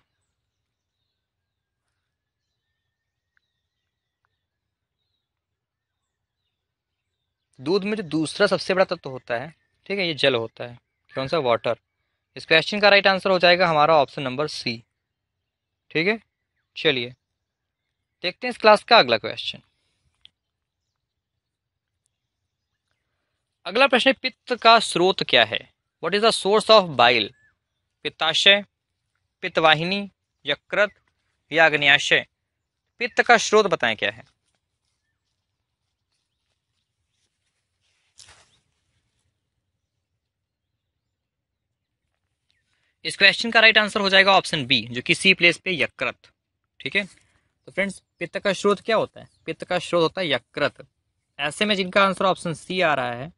दूध में जो दूसरा सबसे बड़ा तत्व तो होता है ठीक है ये जल होता है कौन सा वाटर इस क्वेश्चन का राइट आंसर हो जाएगा हमारा ऑप्शन नंबर सी ठीक है चलिए देखते हैं इस क्लास का अगला क्वेश्चन अगला प्रश्न है पित्त का स्रोत क्या है what is the source of bile पित्ताशय पित्तवाहिनी यकृत या अग्नियाशय पित्त का स्रोत बताएं क्या है इस क्वेश्चन का राइट आंसर हो जाएगा ऑप्शन बी जो कि सी प्लेस पे यकृत ठीक है तो फ्रेंड्स पित्त का स्रोत क्या होता है पित्त का स्रोत होता है यकृत ऐसे में जिनका आंसर ऑप्शन सी आ रहा है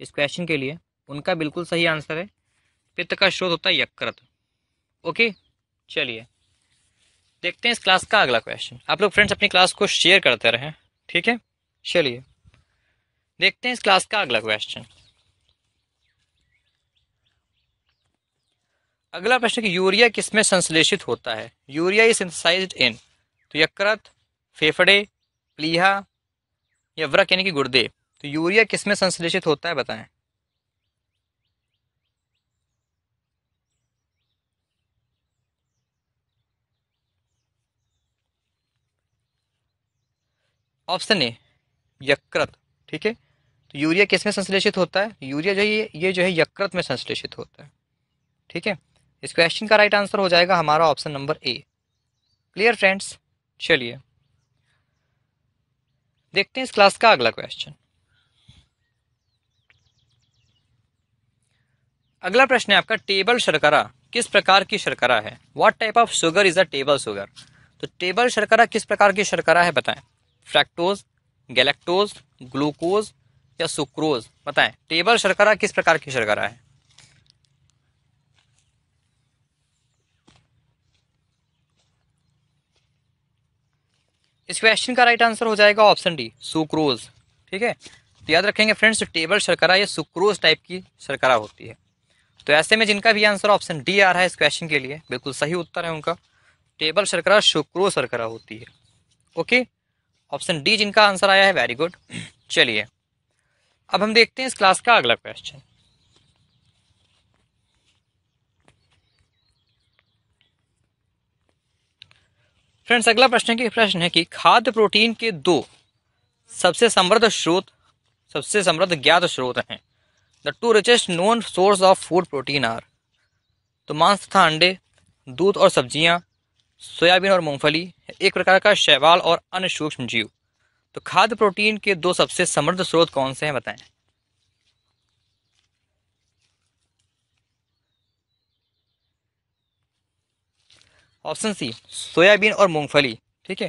इस क्वेश्चन के लिए उनका बिल्कुल सही आंसर है पित्त का स्रोत होता है यकृत ओके चलिए देखते हैं इस क्लास का अगला क्वेश्चन आप लोग फ्रेंड्स अपनी क्लास को शेयर करते रहें ठीक है चलिए देखते हैं इस क्लास का अगला क्वेश्चन अगला प्रश्न कि यूरिया किसमें संश्लेषित होता है यूरिया इज सिंथेसाइज इन तो यकृत फेफड़े प्लीहा या व्रक यानी कि गुर्दे तो यूरिया किसमें संश्लेषित होता है बताएं ऑप्शन ए यकृत ठीक है तो यूरिया किसमें संश्लेषित होता है यूरिया जो है ये जो है यकृत में संश्लेषित होता है ठीक है इस क्वेश्चन का राइट आंसर हो जाएगा हमारा option number A clear friends चलिए देखते हैं इस क्लास का अगला क्वेश्चन अगला प्रश्न है आपका टेबल शर्करा किस प्रकार की शर्करा है what type of sugar is a table sugar तो टेबल शर्करा किस प्रकार की शर्करा है बताएं फ्रैक्टोज गैलेक्टोज ग्लूकोज या सुक्रोज बताएं टेबल शर्करा किस प्रकार की शर्करा है इस क्वेश्चन का राइट आंसर हो जाएगा ऑप्शन डी सुक्रोज ठीक है तो याद रखेंगे फ्रेंड्स टेबल शर्करा या सुक्रोज टाइप की शर्करा होती है तो ऐसे में जिनका भी आंसर ऑप्शन डी आ रहा है इस क्वेश्चन के लिए बिल्कुल सही उत्तर है उनका टेबल शर्करा शुक्रो शर्करा होती है ओके ऑप्शन डी जिनका आंसर आया है वेरी गुड चलिए अब हम देखते हैं इस क्लास का अगला क्वेश्चन फ्रेंड्स अगला प्रश्न की प्रश्न है कि खाद्य प्रोटीन के दो सबसे समृद्ध स्रोत सबसे समृद्ध ज्ञात स्रोत हैं the two richest known source of food protein are तो मांस तथा अंडे दूध और सब्जियां, सोयाबीन और मूंगफली एक प्रकार का शैवाल और अन्य सूक्ष्म जीव तो खाद्य प्रोटीन के दो सबसे समृद्ध स्रोत कौन से हैं बताएं ऑप्शन सी सोयाबीन और मूंगफली ठीक है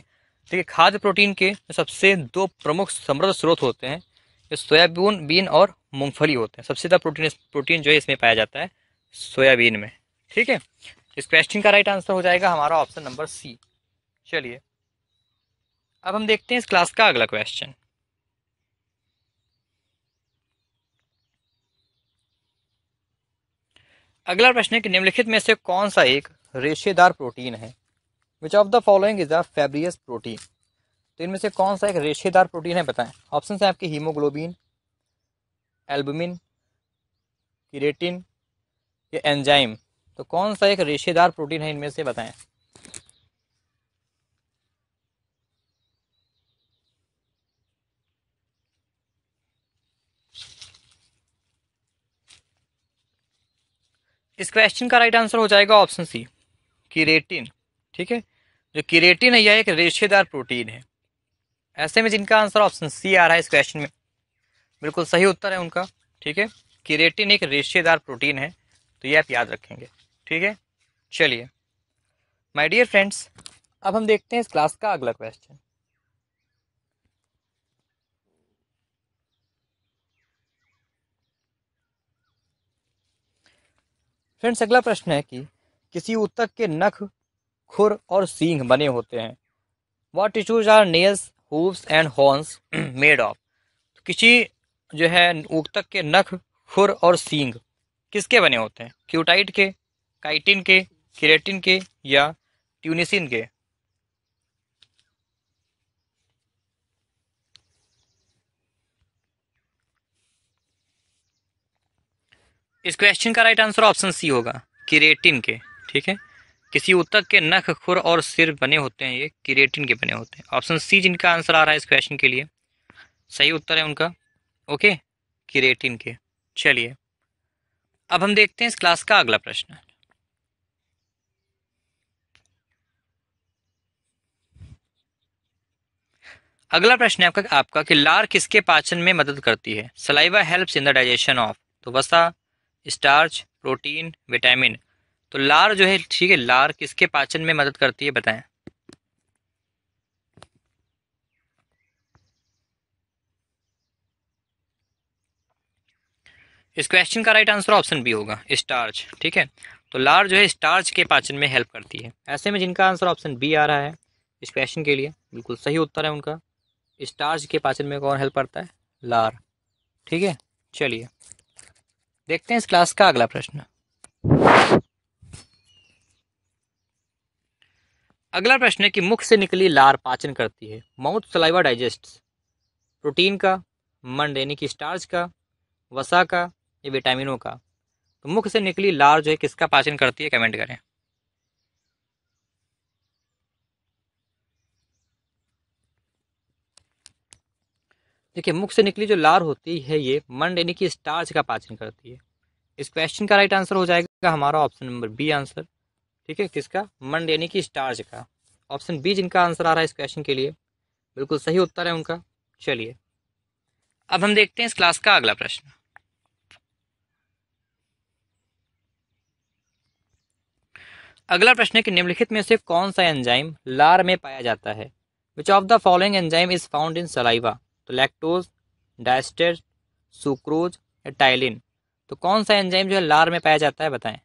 देखिए खाद्य प्रोटीन के सबसे दो प्रमुख समृद्ध स्रोत होते हैं सोयाबीन बीन और मूंगफली होते हैं सबसे ज़्यादा प्रोटीन प्रोटीन जो है इसमें पाया जाता है सोयाबीन में ठीक है इस क्वेश्चन का राइट आंसर हो जाएगा हमारा ऑप्शन नंबर सी चलिए अब हम देखते हैं इस क्लास का अगला क्वेश्चन अगला प्रश्न है कि निम्नलिखित में से कौन सा एक रेशेदार प्रोटीन है which of the following is the fibrous protein तो इनमें से कौन सा एक रेशेदार प्रोटीन है बताएं ऑप्शन है आपके हीमोग्लोबिन एल्बुमिन किरेटिन या एंजाइम तो कौन सा एक रेशेदार प्रोटीन है इनमें से बताएं इस क्वेश्चन का राइट आंसर हो जाएगा ऑप्शन सी किरेटिन ठीक है जो किरेटिन है यह एक रेशेदार प्रोटीन है ऐसे में जिनका आंसर ऑप्शन सी आ रहा है इस क्वेश्चन में बिल्कुल सही उत्तर है उनका ठीक है किरेटिन एक रेशेदार प्रोटीन है तो ये आप याद रखेंगे ठीक है चलिए माय डियर फ्रेंड्स अब हम देखते हैं इस क्लास का अगला क्वेश्चन फ्रेंड्स अगला प्रश्न है कि किसी उत्तक के नख खुर और सींग बने होते हैं what tissues are nails hooves and horns made of किसी जो है ऊतक के नख खुर और सींग किसके बने होते हैं क्यूटाइट के काइटिन के केरेटिन के या ट्यूनिसिन के इस क्वेश्चन का राइट आंसर ऑप्शन सी होगा किरेटिन के ठीक है किसी उत्तक के नख खुर और सिर बने होते हैं ये किरेटिन के बने होते हैं ऑप्शन सी जिनका आंसर आ रहा है इस क्वेश्चन के लिए सही उत्तर है उनका ओके किरेटिन के चलिए अब हम देखते हैं इस क्लास का अगला प्रश्न अगला प्रश्न है आपका आपका कि लार किसके पाचन में मदद करती है saliva helps in the digestion of तो वसा स्टार्च प्रोटीन विटामिन तो लार जो है ठीक है लार किसके पाचन में मदद करती है बताएं इस क्वेश्चन का राइट आंसर ऑप्शन बी होगा स्टार्च ठीक है तो लार जो है स्टार्च के पाचन में हेल्प करती है ऐसे में जिनका आंसर ऑप्शन बी आ रहा है इस क्वेश्चन के लिए बिल्कुल सही उत्तर है उनका स्टार्च के पाचन में कौन हेल्प करता है लार ठीक है चलिए देखते हैं इस क्लास का अगला प्रश्न अगला प्रश्न है कि मुख से निकली लार पाचन करती है माउथ सलाइवा डाइजेस्ट प्रोटीन का मंड यानी कि स्टार्च का वसा का ये विटामिनों का तो मुख से निकली लार जो है किसका पाचन करती है कमेंट करें देखिए मुख से निकली जो लार होती है ये मंड यानी कि स्टार्च का पाचन करती है इस क्वेश्चन का राइट आंसर हो जाएगा हमारा ऑप्शन नंबर बी आंसर ठीक है किसका मंड यानी कि स्टार्च का ऑप्शन बी जिनका आंसर आ रहा है इस क्वेश्चन के लिए बिल्कुल सही उत्तर है उनका चलिए अब हम देखते हैं इस क्लास का अगला प्रश्न अगला प्रश्न है कि निम्नलिखित में से कौन सा एंजाइम लार में पाया जाता है which of the following enzyme is found in saliva तो लैक्टोज डायस्टर सुक्रोज या टाइलिन तो कौन सा एंजाइम जो है लार में पाया जाता है बताएं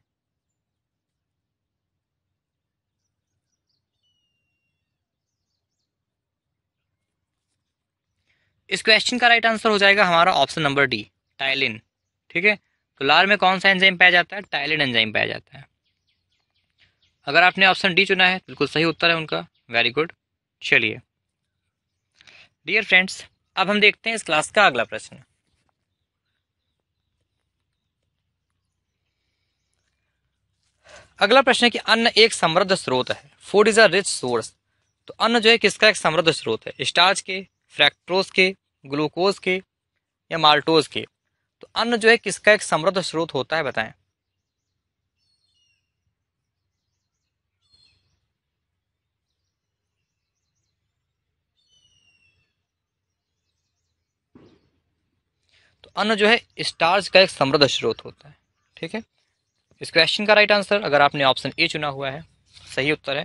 इस क्वेश्चन का राइट आंसर हो जाएगा हमारा ऑप्शन नंबर डी टाइलिन ठीक है तो लार में कौन सा एंजाइम पाया जाता है टाइलिन एंजाइम पाया जाता है अगर आपने ऑप्शन डी चुना है बिल्कुल सही उत्तर है उनका वेरी गुड चलिए डियर फ्रेंड्स अब हम देखते हैं इस क्लास का अगला प्रश्न अगला प्रश्न है कि अन्न एक समृद्ध स्रोत है food is a rich source तो अन्न जो है किसका एक समृद्ध स्रोत है स्टार्च के फ्रैक्ट्रोज के ग्लूकोज के या माल्टोज के तो अन्न जो है किसका एक समृद्ध स्रोत होता है बताएं अन्न जो है स्टार्स का एक समृद्ध स्रोत होता है ठीक है इस क्वेश्चन का राइट आंसर अगर आपने ऑप्शन ए चुना हुआ है सही उत्तर है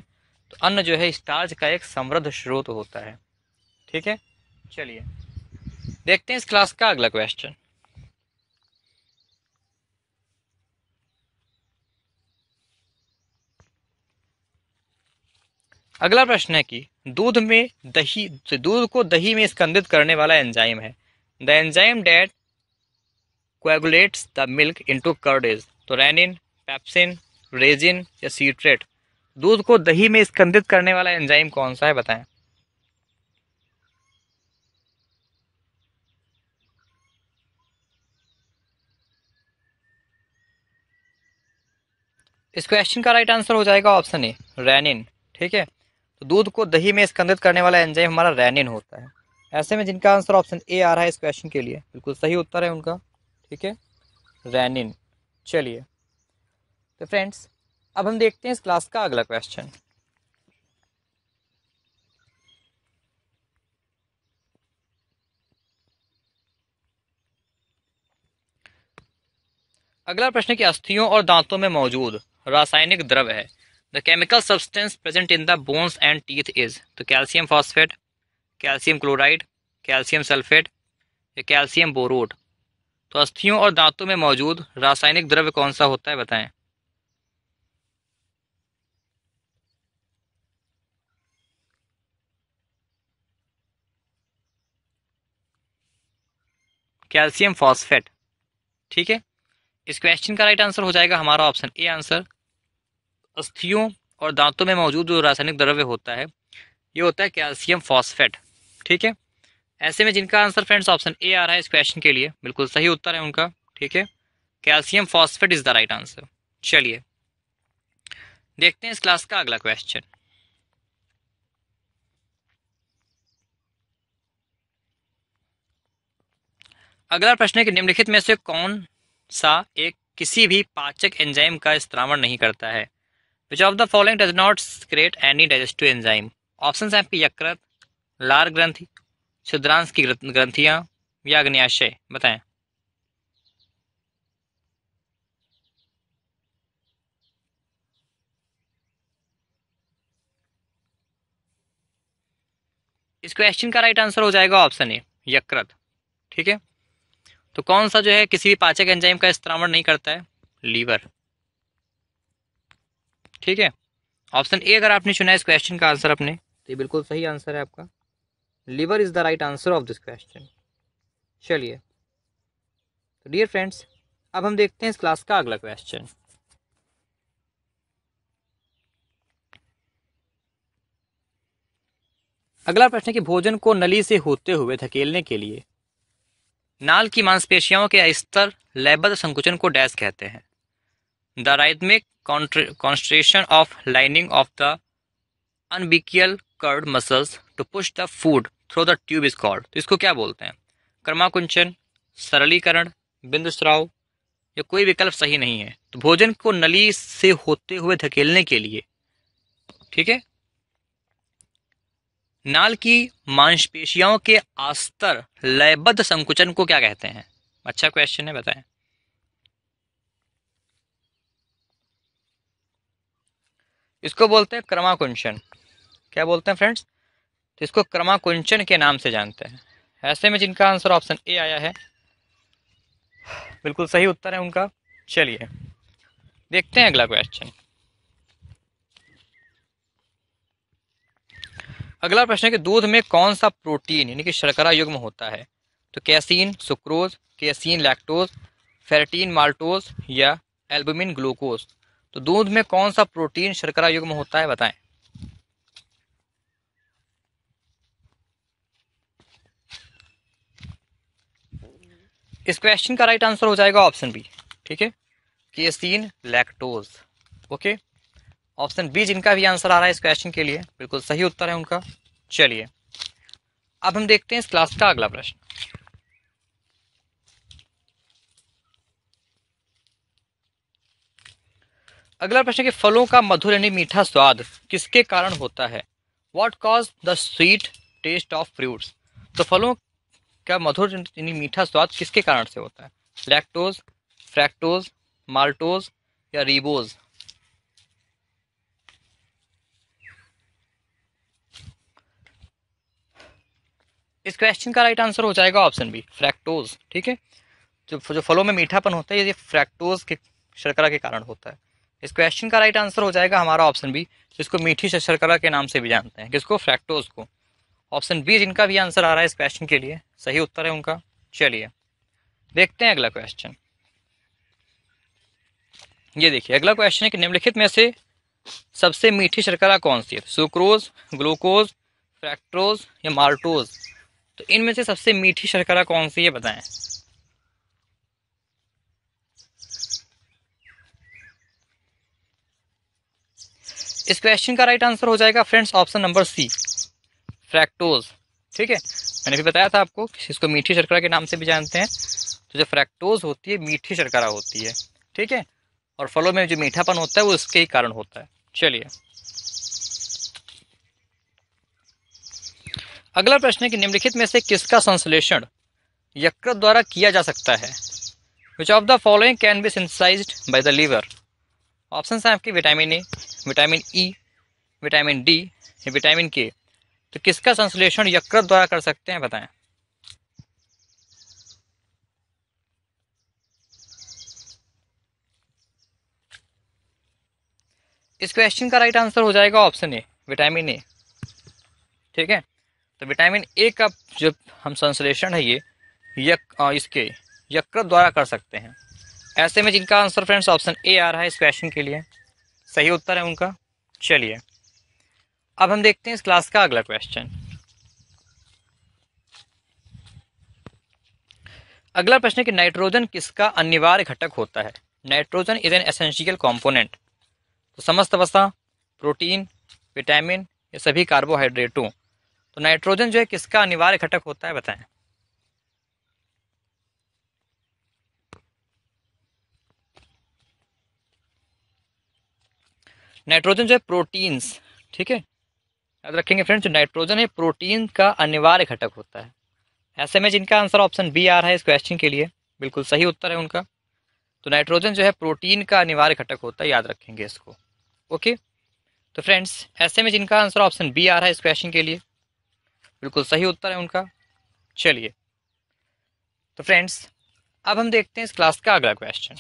तो अन्न जो है स्टार्स का एक समृद्ध स्रोत होता है ठीक है चलिए देखते हैं इस क्लास का अगला क्वेश्चन अगला प्रश्न है कि दूध में दही दूध को दही में स्कंदित करने वाला एंजाइम है the enzyme that coagulates the milk into curd तो रैनिन पैप्सिन रेजिन या सीट्रेट दूध को दही में स्कंदित करने वाला एंजाइम कौन सा है बताएं इस क्वेश्चन का राइट आंसर हो जाएगा ऑप्शन ए रैनिन ठीक है तो दूध को दही में स्कंदित करने वाला एंजाइम हमारा रैनिन होता है ऐसे में जिनका आंसर ऑप्शन ए आ रहा है इस क्वेश्चन के लिए बिल्कुल सही उत्तर है उनका ठीक है रैनिन चलिए तो फ्रेंड्स अब हम देखते हैं इस क्लास का अगला क्वेश्चन अगला प्रश्न कि अस्थियों और दांतों में मौजूद रासायनिक द्रव है the chemical substance present in the bones and teeth is तो calcium phosphate calcium chloride calcium sulphate या कैल्शियम बोरोट तो अस्थियों और दांतों में मौजूद रासायनिक द्रव्य कौन सा होता है बताएं कैल्शियम फॉस्फेट ठीक है इस क्वेश्चन का राइट आंसर हो जाएगा हमारा ऑप्शन ए आंसर अस्थियों और दांतों में मौजूद जो रासायनिक द्रव्य होता है ये होता है कैल्शियम फॉस्फेट ठीक है ऐसे में जिनका आंसर फ्रेंड्स ऑप्शन ए आ रहा है इस क्वेश्चन के लिए बिल्कुल सही उत्तर है उनका ठीक है calcium phosphate is the right answer चलिए देखते हैं इस क्लास का अगला क्वेश्चन अगला प्रश्न है कि निम्नलिखित में से कौन सा एक किसी भी पाचक एंजाइम का स्त्रावण नहीं करता है which of the following does not create any digestive enzyme option है यकृत लार ग्रंथि क्षुद्रांश की ग्रंथियां या अग्नियाशय बताएं इस क्वेश्चन का राइट आंसर हो जाएगा ऑप्शन ए यकृत ठीक है तो कौन सा जो है किसी भी पाचक एंजाइम का स्त्रावण नहीं करता है लीवर ठीक है ऑप्शन ए अगर आपने चुना है इस क्वेश्चन का आंसर आपने तो ये बिल्कुल सही आंसर है आपका liver is the right answer of this question चलिए तो डियर फ्रेंड्स अब हम देखते हैं इस क्लास का अगला क्वेश्चन अगला प्रश्न है कि भोजन को नली से होते हुए धकेलने के लिए नाल की मांसपेशियों के स्तर लयबद्ध संकुचन को डैश कहते हैं the rhythmic contraction of lining of the umbilical cord muscles to push the food through the tube is called तो इसको क्या बोलते हैं कर्माकुंचन सरलीकरण बिंदु स्राव या कोई विकल्प सही नहीं है तो भोजन को नली से होते हुए धकेलने के लिए ठीक है नाल की मांसपेशियों के आस्तर लयबद्ध संकुचन को क्या कहते हैं अच्छा क्वेश्चन है बताएं इसको बोलते हैं क्रमाकुंचन क्या बोलते हैं फ्रेंड्स तो इसको क्रमाकुंचन के नाम से जानते हैं ऐसे में जिनका आंसर ऑप्शन ए आया है बिल्कुल सही उत्तर है उनका चलिए देखते हैं अगला क्वेश्चन अगला प्रश्न है कि दूध में कौन सा प्रोटीन यानी कि शर्करा युग्म होता है तो casein sucrose casein lactose ferritin maltose या एल्बुमिन ग्लूकोज तो दूध में कौन सा प्रोटीन शर्करा युग्म होता है बताएं इस क्वेश्चन का राइट आंसर हो जाएगा ऑप्शन बी ठीक है casein lactose okay option B जिनका भी आंसर आ रहा है इस क्वेश्चन के लिए बिल्कुल सही उत्तर है उनका चलिए अब हम देखते हैं इस क्लास का अगला प्रश्न अगला प्रश्न कि फलों का मधुर यानी मीठा स्वाद किसके कारण होता है what cause the sweet taste of fruits तो फलों का मधुर चीनी मीठा स्वाद किसके कारण से होता है लैक्टोज फ्रैक्टोज माल्टोज या रिबोज इस क्वेश्चन का राइट आंसर हो जाएगा ऑप्शन बी फ्रैक्टोज ठीक है जो जो फलों में मीठापन होता है ये फ्रैक्टोज के शर्करा के कारण होता है इस क्वेश्चन का राइट आंसर हो जाएगा हमारा ऑप्शन बी जिसको मीठी शर्करा के नाम से भी जानते हैं किसको फ्रैक्टोज को ऑप्शन बी जिनका भी आंसर आ रहा है इस क्वेश्चन के लिए सही उत्तर है उनका चलिए देखते हैं अगला क्वेश्चन ये देखिए अगला क्वेश्चन है कि निम्नलिखित में से सबसे मीठी शर्करा कौन सी है सुक्रोज ग्लूकोज फ्रैक्ट्रोज या माल्टोज तो इनमें से सबसे मीठी शर्करा कौन सी है बताएं इस क्वेश्चन का राइट आंसर हो जाएगा friends option number C fructose ठीक है मैंने भी बताया था आपको इसको मीठी शर्करा के नाम से भी जानते हैं तो जो फ्रैक्टोज होती है मीठी शर्करा होती है ठीक है और फलों में जो मीठापन होता है वो इसके ही कारण होता है चलिए अगला प्रश्न है कि निम्नलिखित में से किसका संश्लेषण यकृत द्वारा किया जा सकता है which of the following can be synthesize by the liver option हैं आपके vitamin A vitamin E vitamin D vitamin K तो किसका संश्लेषण यकृत द्वारा कर सकते हैं बताएं इस क्वेश्चन का राइट आंसर हो जाएगा ऑप्शन ए विटामिन ए ठीक है तो विटामिन ए का जो हम संश्लेषण है ये यक इसके यकृत द्वारा कर सकते हैं ऐसे में जिनका आंसर फ्रेंड्स ऑप्शन ए आ रहा है इस क्वेश्चन के लिए सही उत्तर है उनका चलिए अब हम देखते हैं इस क्लास का अगला क्वेश्चन अगला प्रश्न है कि नाइट्रोजन किसका अनिवार्य घटक होता है nitrogen is an essential component तो समस्त वसा प्रोटीन विटामिन ये सभी कार्बोहाइड्रेटों तो नाइट्रोजन जो है किसका अनिवार्य घटक होता है बताएं नाइट्रोजन जो है प्रोटीन्स ठीक है याद रखेंगे फ्रेंड्स जो नाइट्रोजन है प्रोटीन का अनिवार्य घटक होता है ऐसे में जिनका आंसर ऑप्शन बी आ रहा है इस क्वेश्चन के लिए बिल्कुल सही उत्तर है उनका तो नाइट्रोजन जो है प्रोटीन का अनिवार्य घटक होता है याद रखेंगे इसको ओके तो फ्रेंड्स ऐसे में जिनका आंसर ऑप्शन बी आ रहा है इस क्वेश्चन के लिए बिल्कुल सही उत्तर है उनका चलिए तो फ्रेंड्स अब हम देखते हैं इस क्लास का अगला क्वेश्चन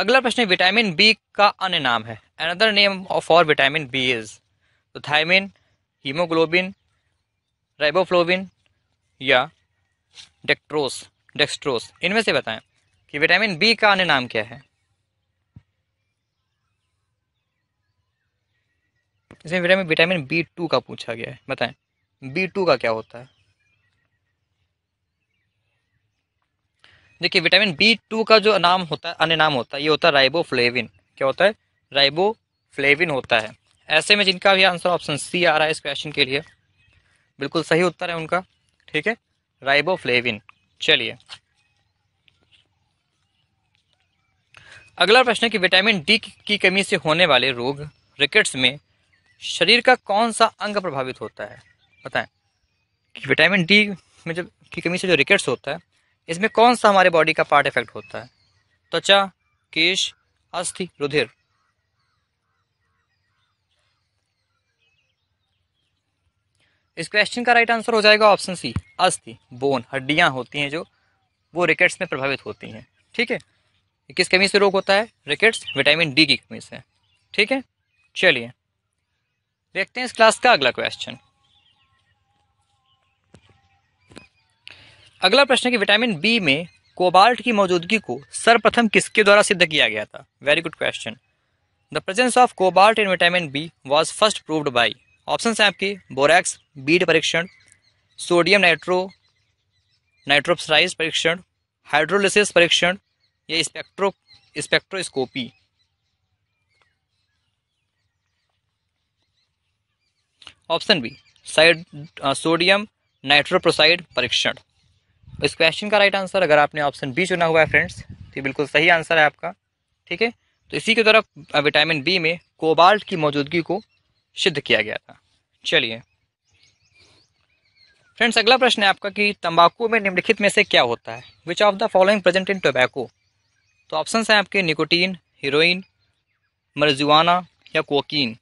अगला प्रश्न विटामिन बी का अन्य नाम है another name for vitamin B is तो थायमिन हीमोग्लोबिन राइबोफ्लोबिन या डेक्ट्रोस डेक्स्ट्रोस इनमें से बताएं कि विटामिन बी का अन्य नाम क्या है इसमें विटामिन विटामिन बी टू का पूछा गया है बताएं बी टू का क्या होता है देखिए विटामिन बी टू का जो नाम होता है अन्य नाम होता है ये होता है राइबोफ्लेविन क्या होता है राइबोफ्लेविन होता है ऐसे में जिनका भी आंसर ऑप्शन सी आ रहा है इस क्वेश्चन के लिए बिल्कुल सही उत्तर है उनका ठीक है राइबोफ्लेविन चलिए अगला प्रश्न है कि विटामिन डी की कमी से होने वाले रोग रिकेट्स में शरीर का कौन सा अंग प्रभावित होता है बताएं कि विटामिन डी में जब की कमी से जो रिकेट्स होता है इसमें कौन सा हमारे बॉडी का पार्ट इफेक्ट होता है त्वचा केश अस्थि रुधिर इस क्वेश्चन का राइट आंसर हो जाएगा ऑप्शन सी अस्थि बोन हड्डियां होती हैं जो वो रिकेट्स में प्रभावित होती हैं ठीक है किस कमी से रोग होता है रिकेट्स विटामिन डी की कमी से ठीक है चलिए देखते हैं इस क्लास का अगला क्वेश्चन अगला प्रश्न है कि विटामिन बी में कोबाल्ट की मौजूदगी को सर्वप्रथम किसके द्वारा सिद्ध किया गया था very good question the presence of cobalt in vitamin B was first proved by option हैं आपके बोरैक्स बीड परीक्षण सोडियम नाइट्रो नाइट्रोपसराइज परीक्षण हाइड्रोलिसिस परीक्षण या spectro spectroscopy option B side sodium nitroprusside परीक्षण इस क्वेश्चन का राइट आंसर अगर आपने ऑप्शन बी चुना हुआ है फ्रेंड्स तो बिल्कुल सही आंसर है आपका ठीक है तो इसी की तरफ विटामिन बी में कोबाल्ट की मौजूदगी को सिद्ध किया गया था चलिए फ्रेंड्स अगला प्रश्न है आपका कि तंबाकू में निम्नलिखित में से क्या होता है which of the following present in tobacco तो ऑप्शन हैं आपके निकोटीन हीरोइन मरजुआना या कोकीन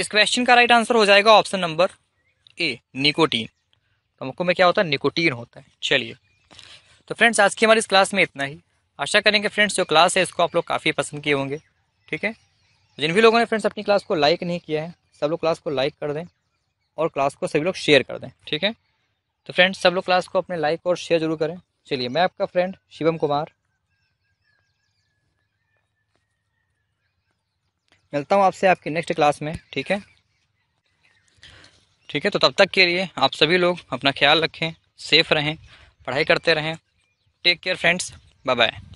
इस क्वेश्चन का राइट आंसर हो जाएगा ऑप्शन नंबर ए निकोटीन तम्बाकू में क्या होता है निकोटीन होता है चलिए तो फ्रेंड्स आज की हमारी इस क्लास में इतना ही आशा करेंगे फ्रेंड्स जो क्लास है इसको आप लोग काफ़ी पसंद किए होंगे ठीक है जिन भी लोगों ने फ्रेंड्स अपनी क्लास को लाइक नहीं किया है सब लोग क्लास को लाइक कर दें और क्लास को सभी लोग शेयर कर दें ठीक है तो फ्रेंड्स सब लोग क्लास को अपने लाइक और शेयर जरूर करें चलिए मैं आपका फ्रेंड शिवम कुमार मिलता हूँ आपसे आपकी नेक्स्ट क्लास में ठीक है ठीक है तो तब तक के लिए आप सभी लोग अपना ख्याल रखें सेफ रहें पढ़ाई करते रहें take care friends bye bye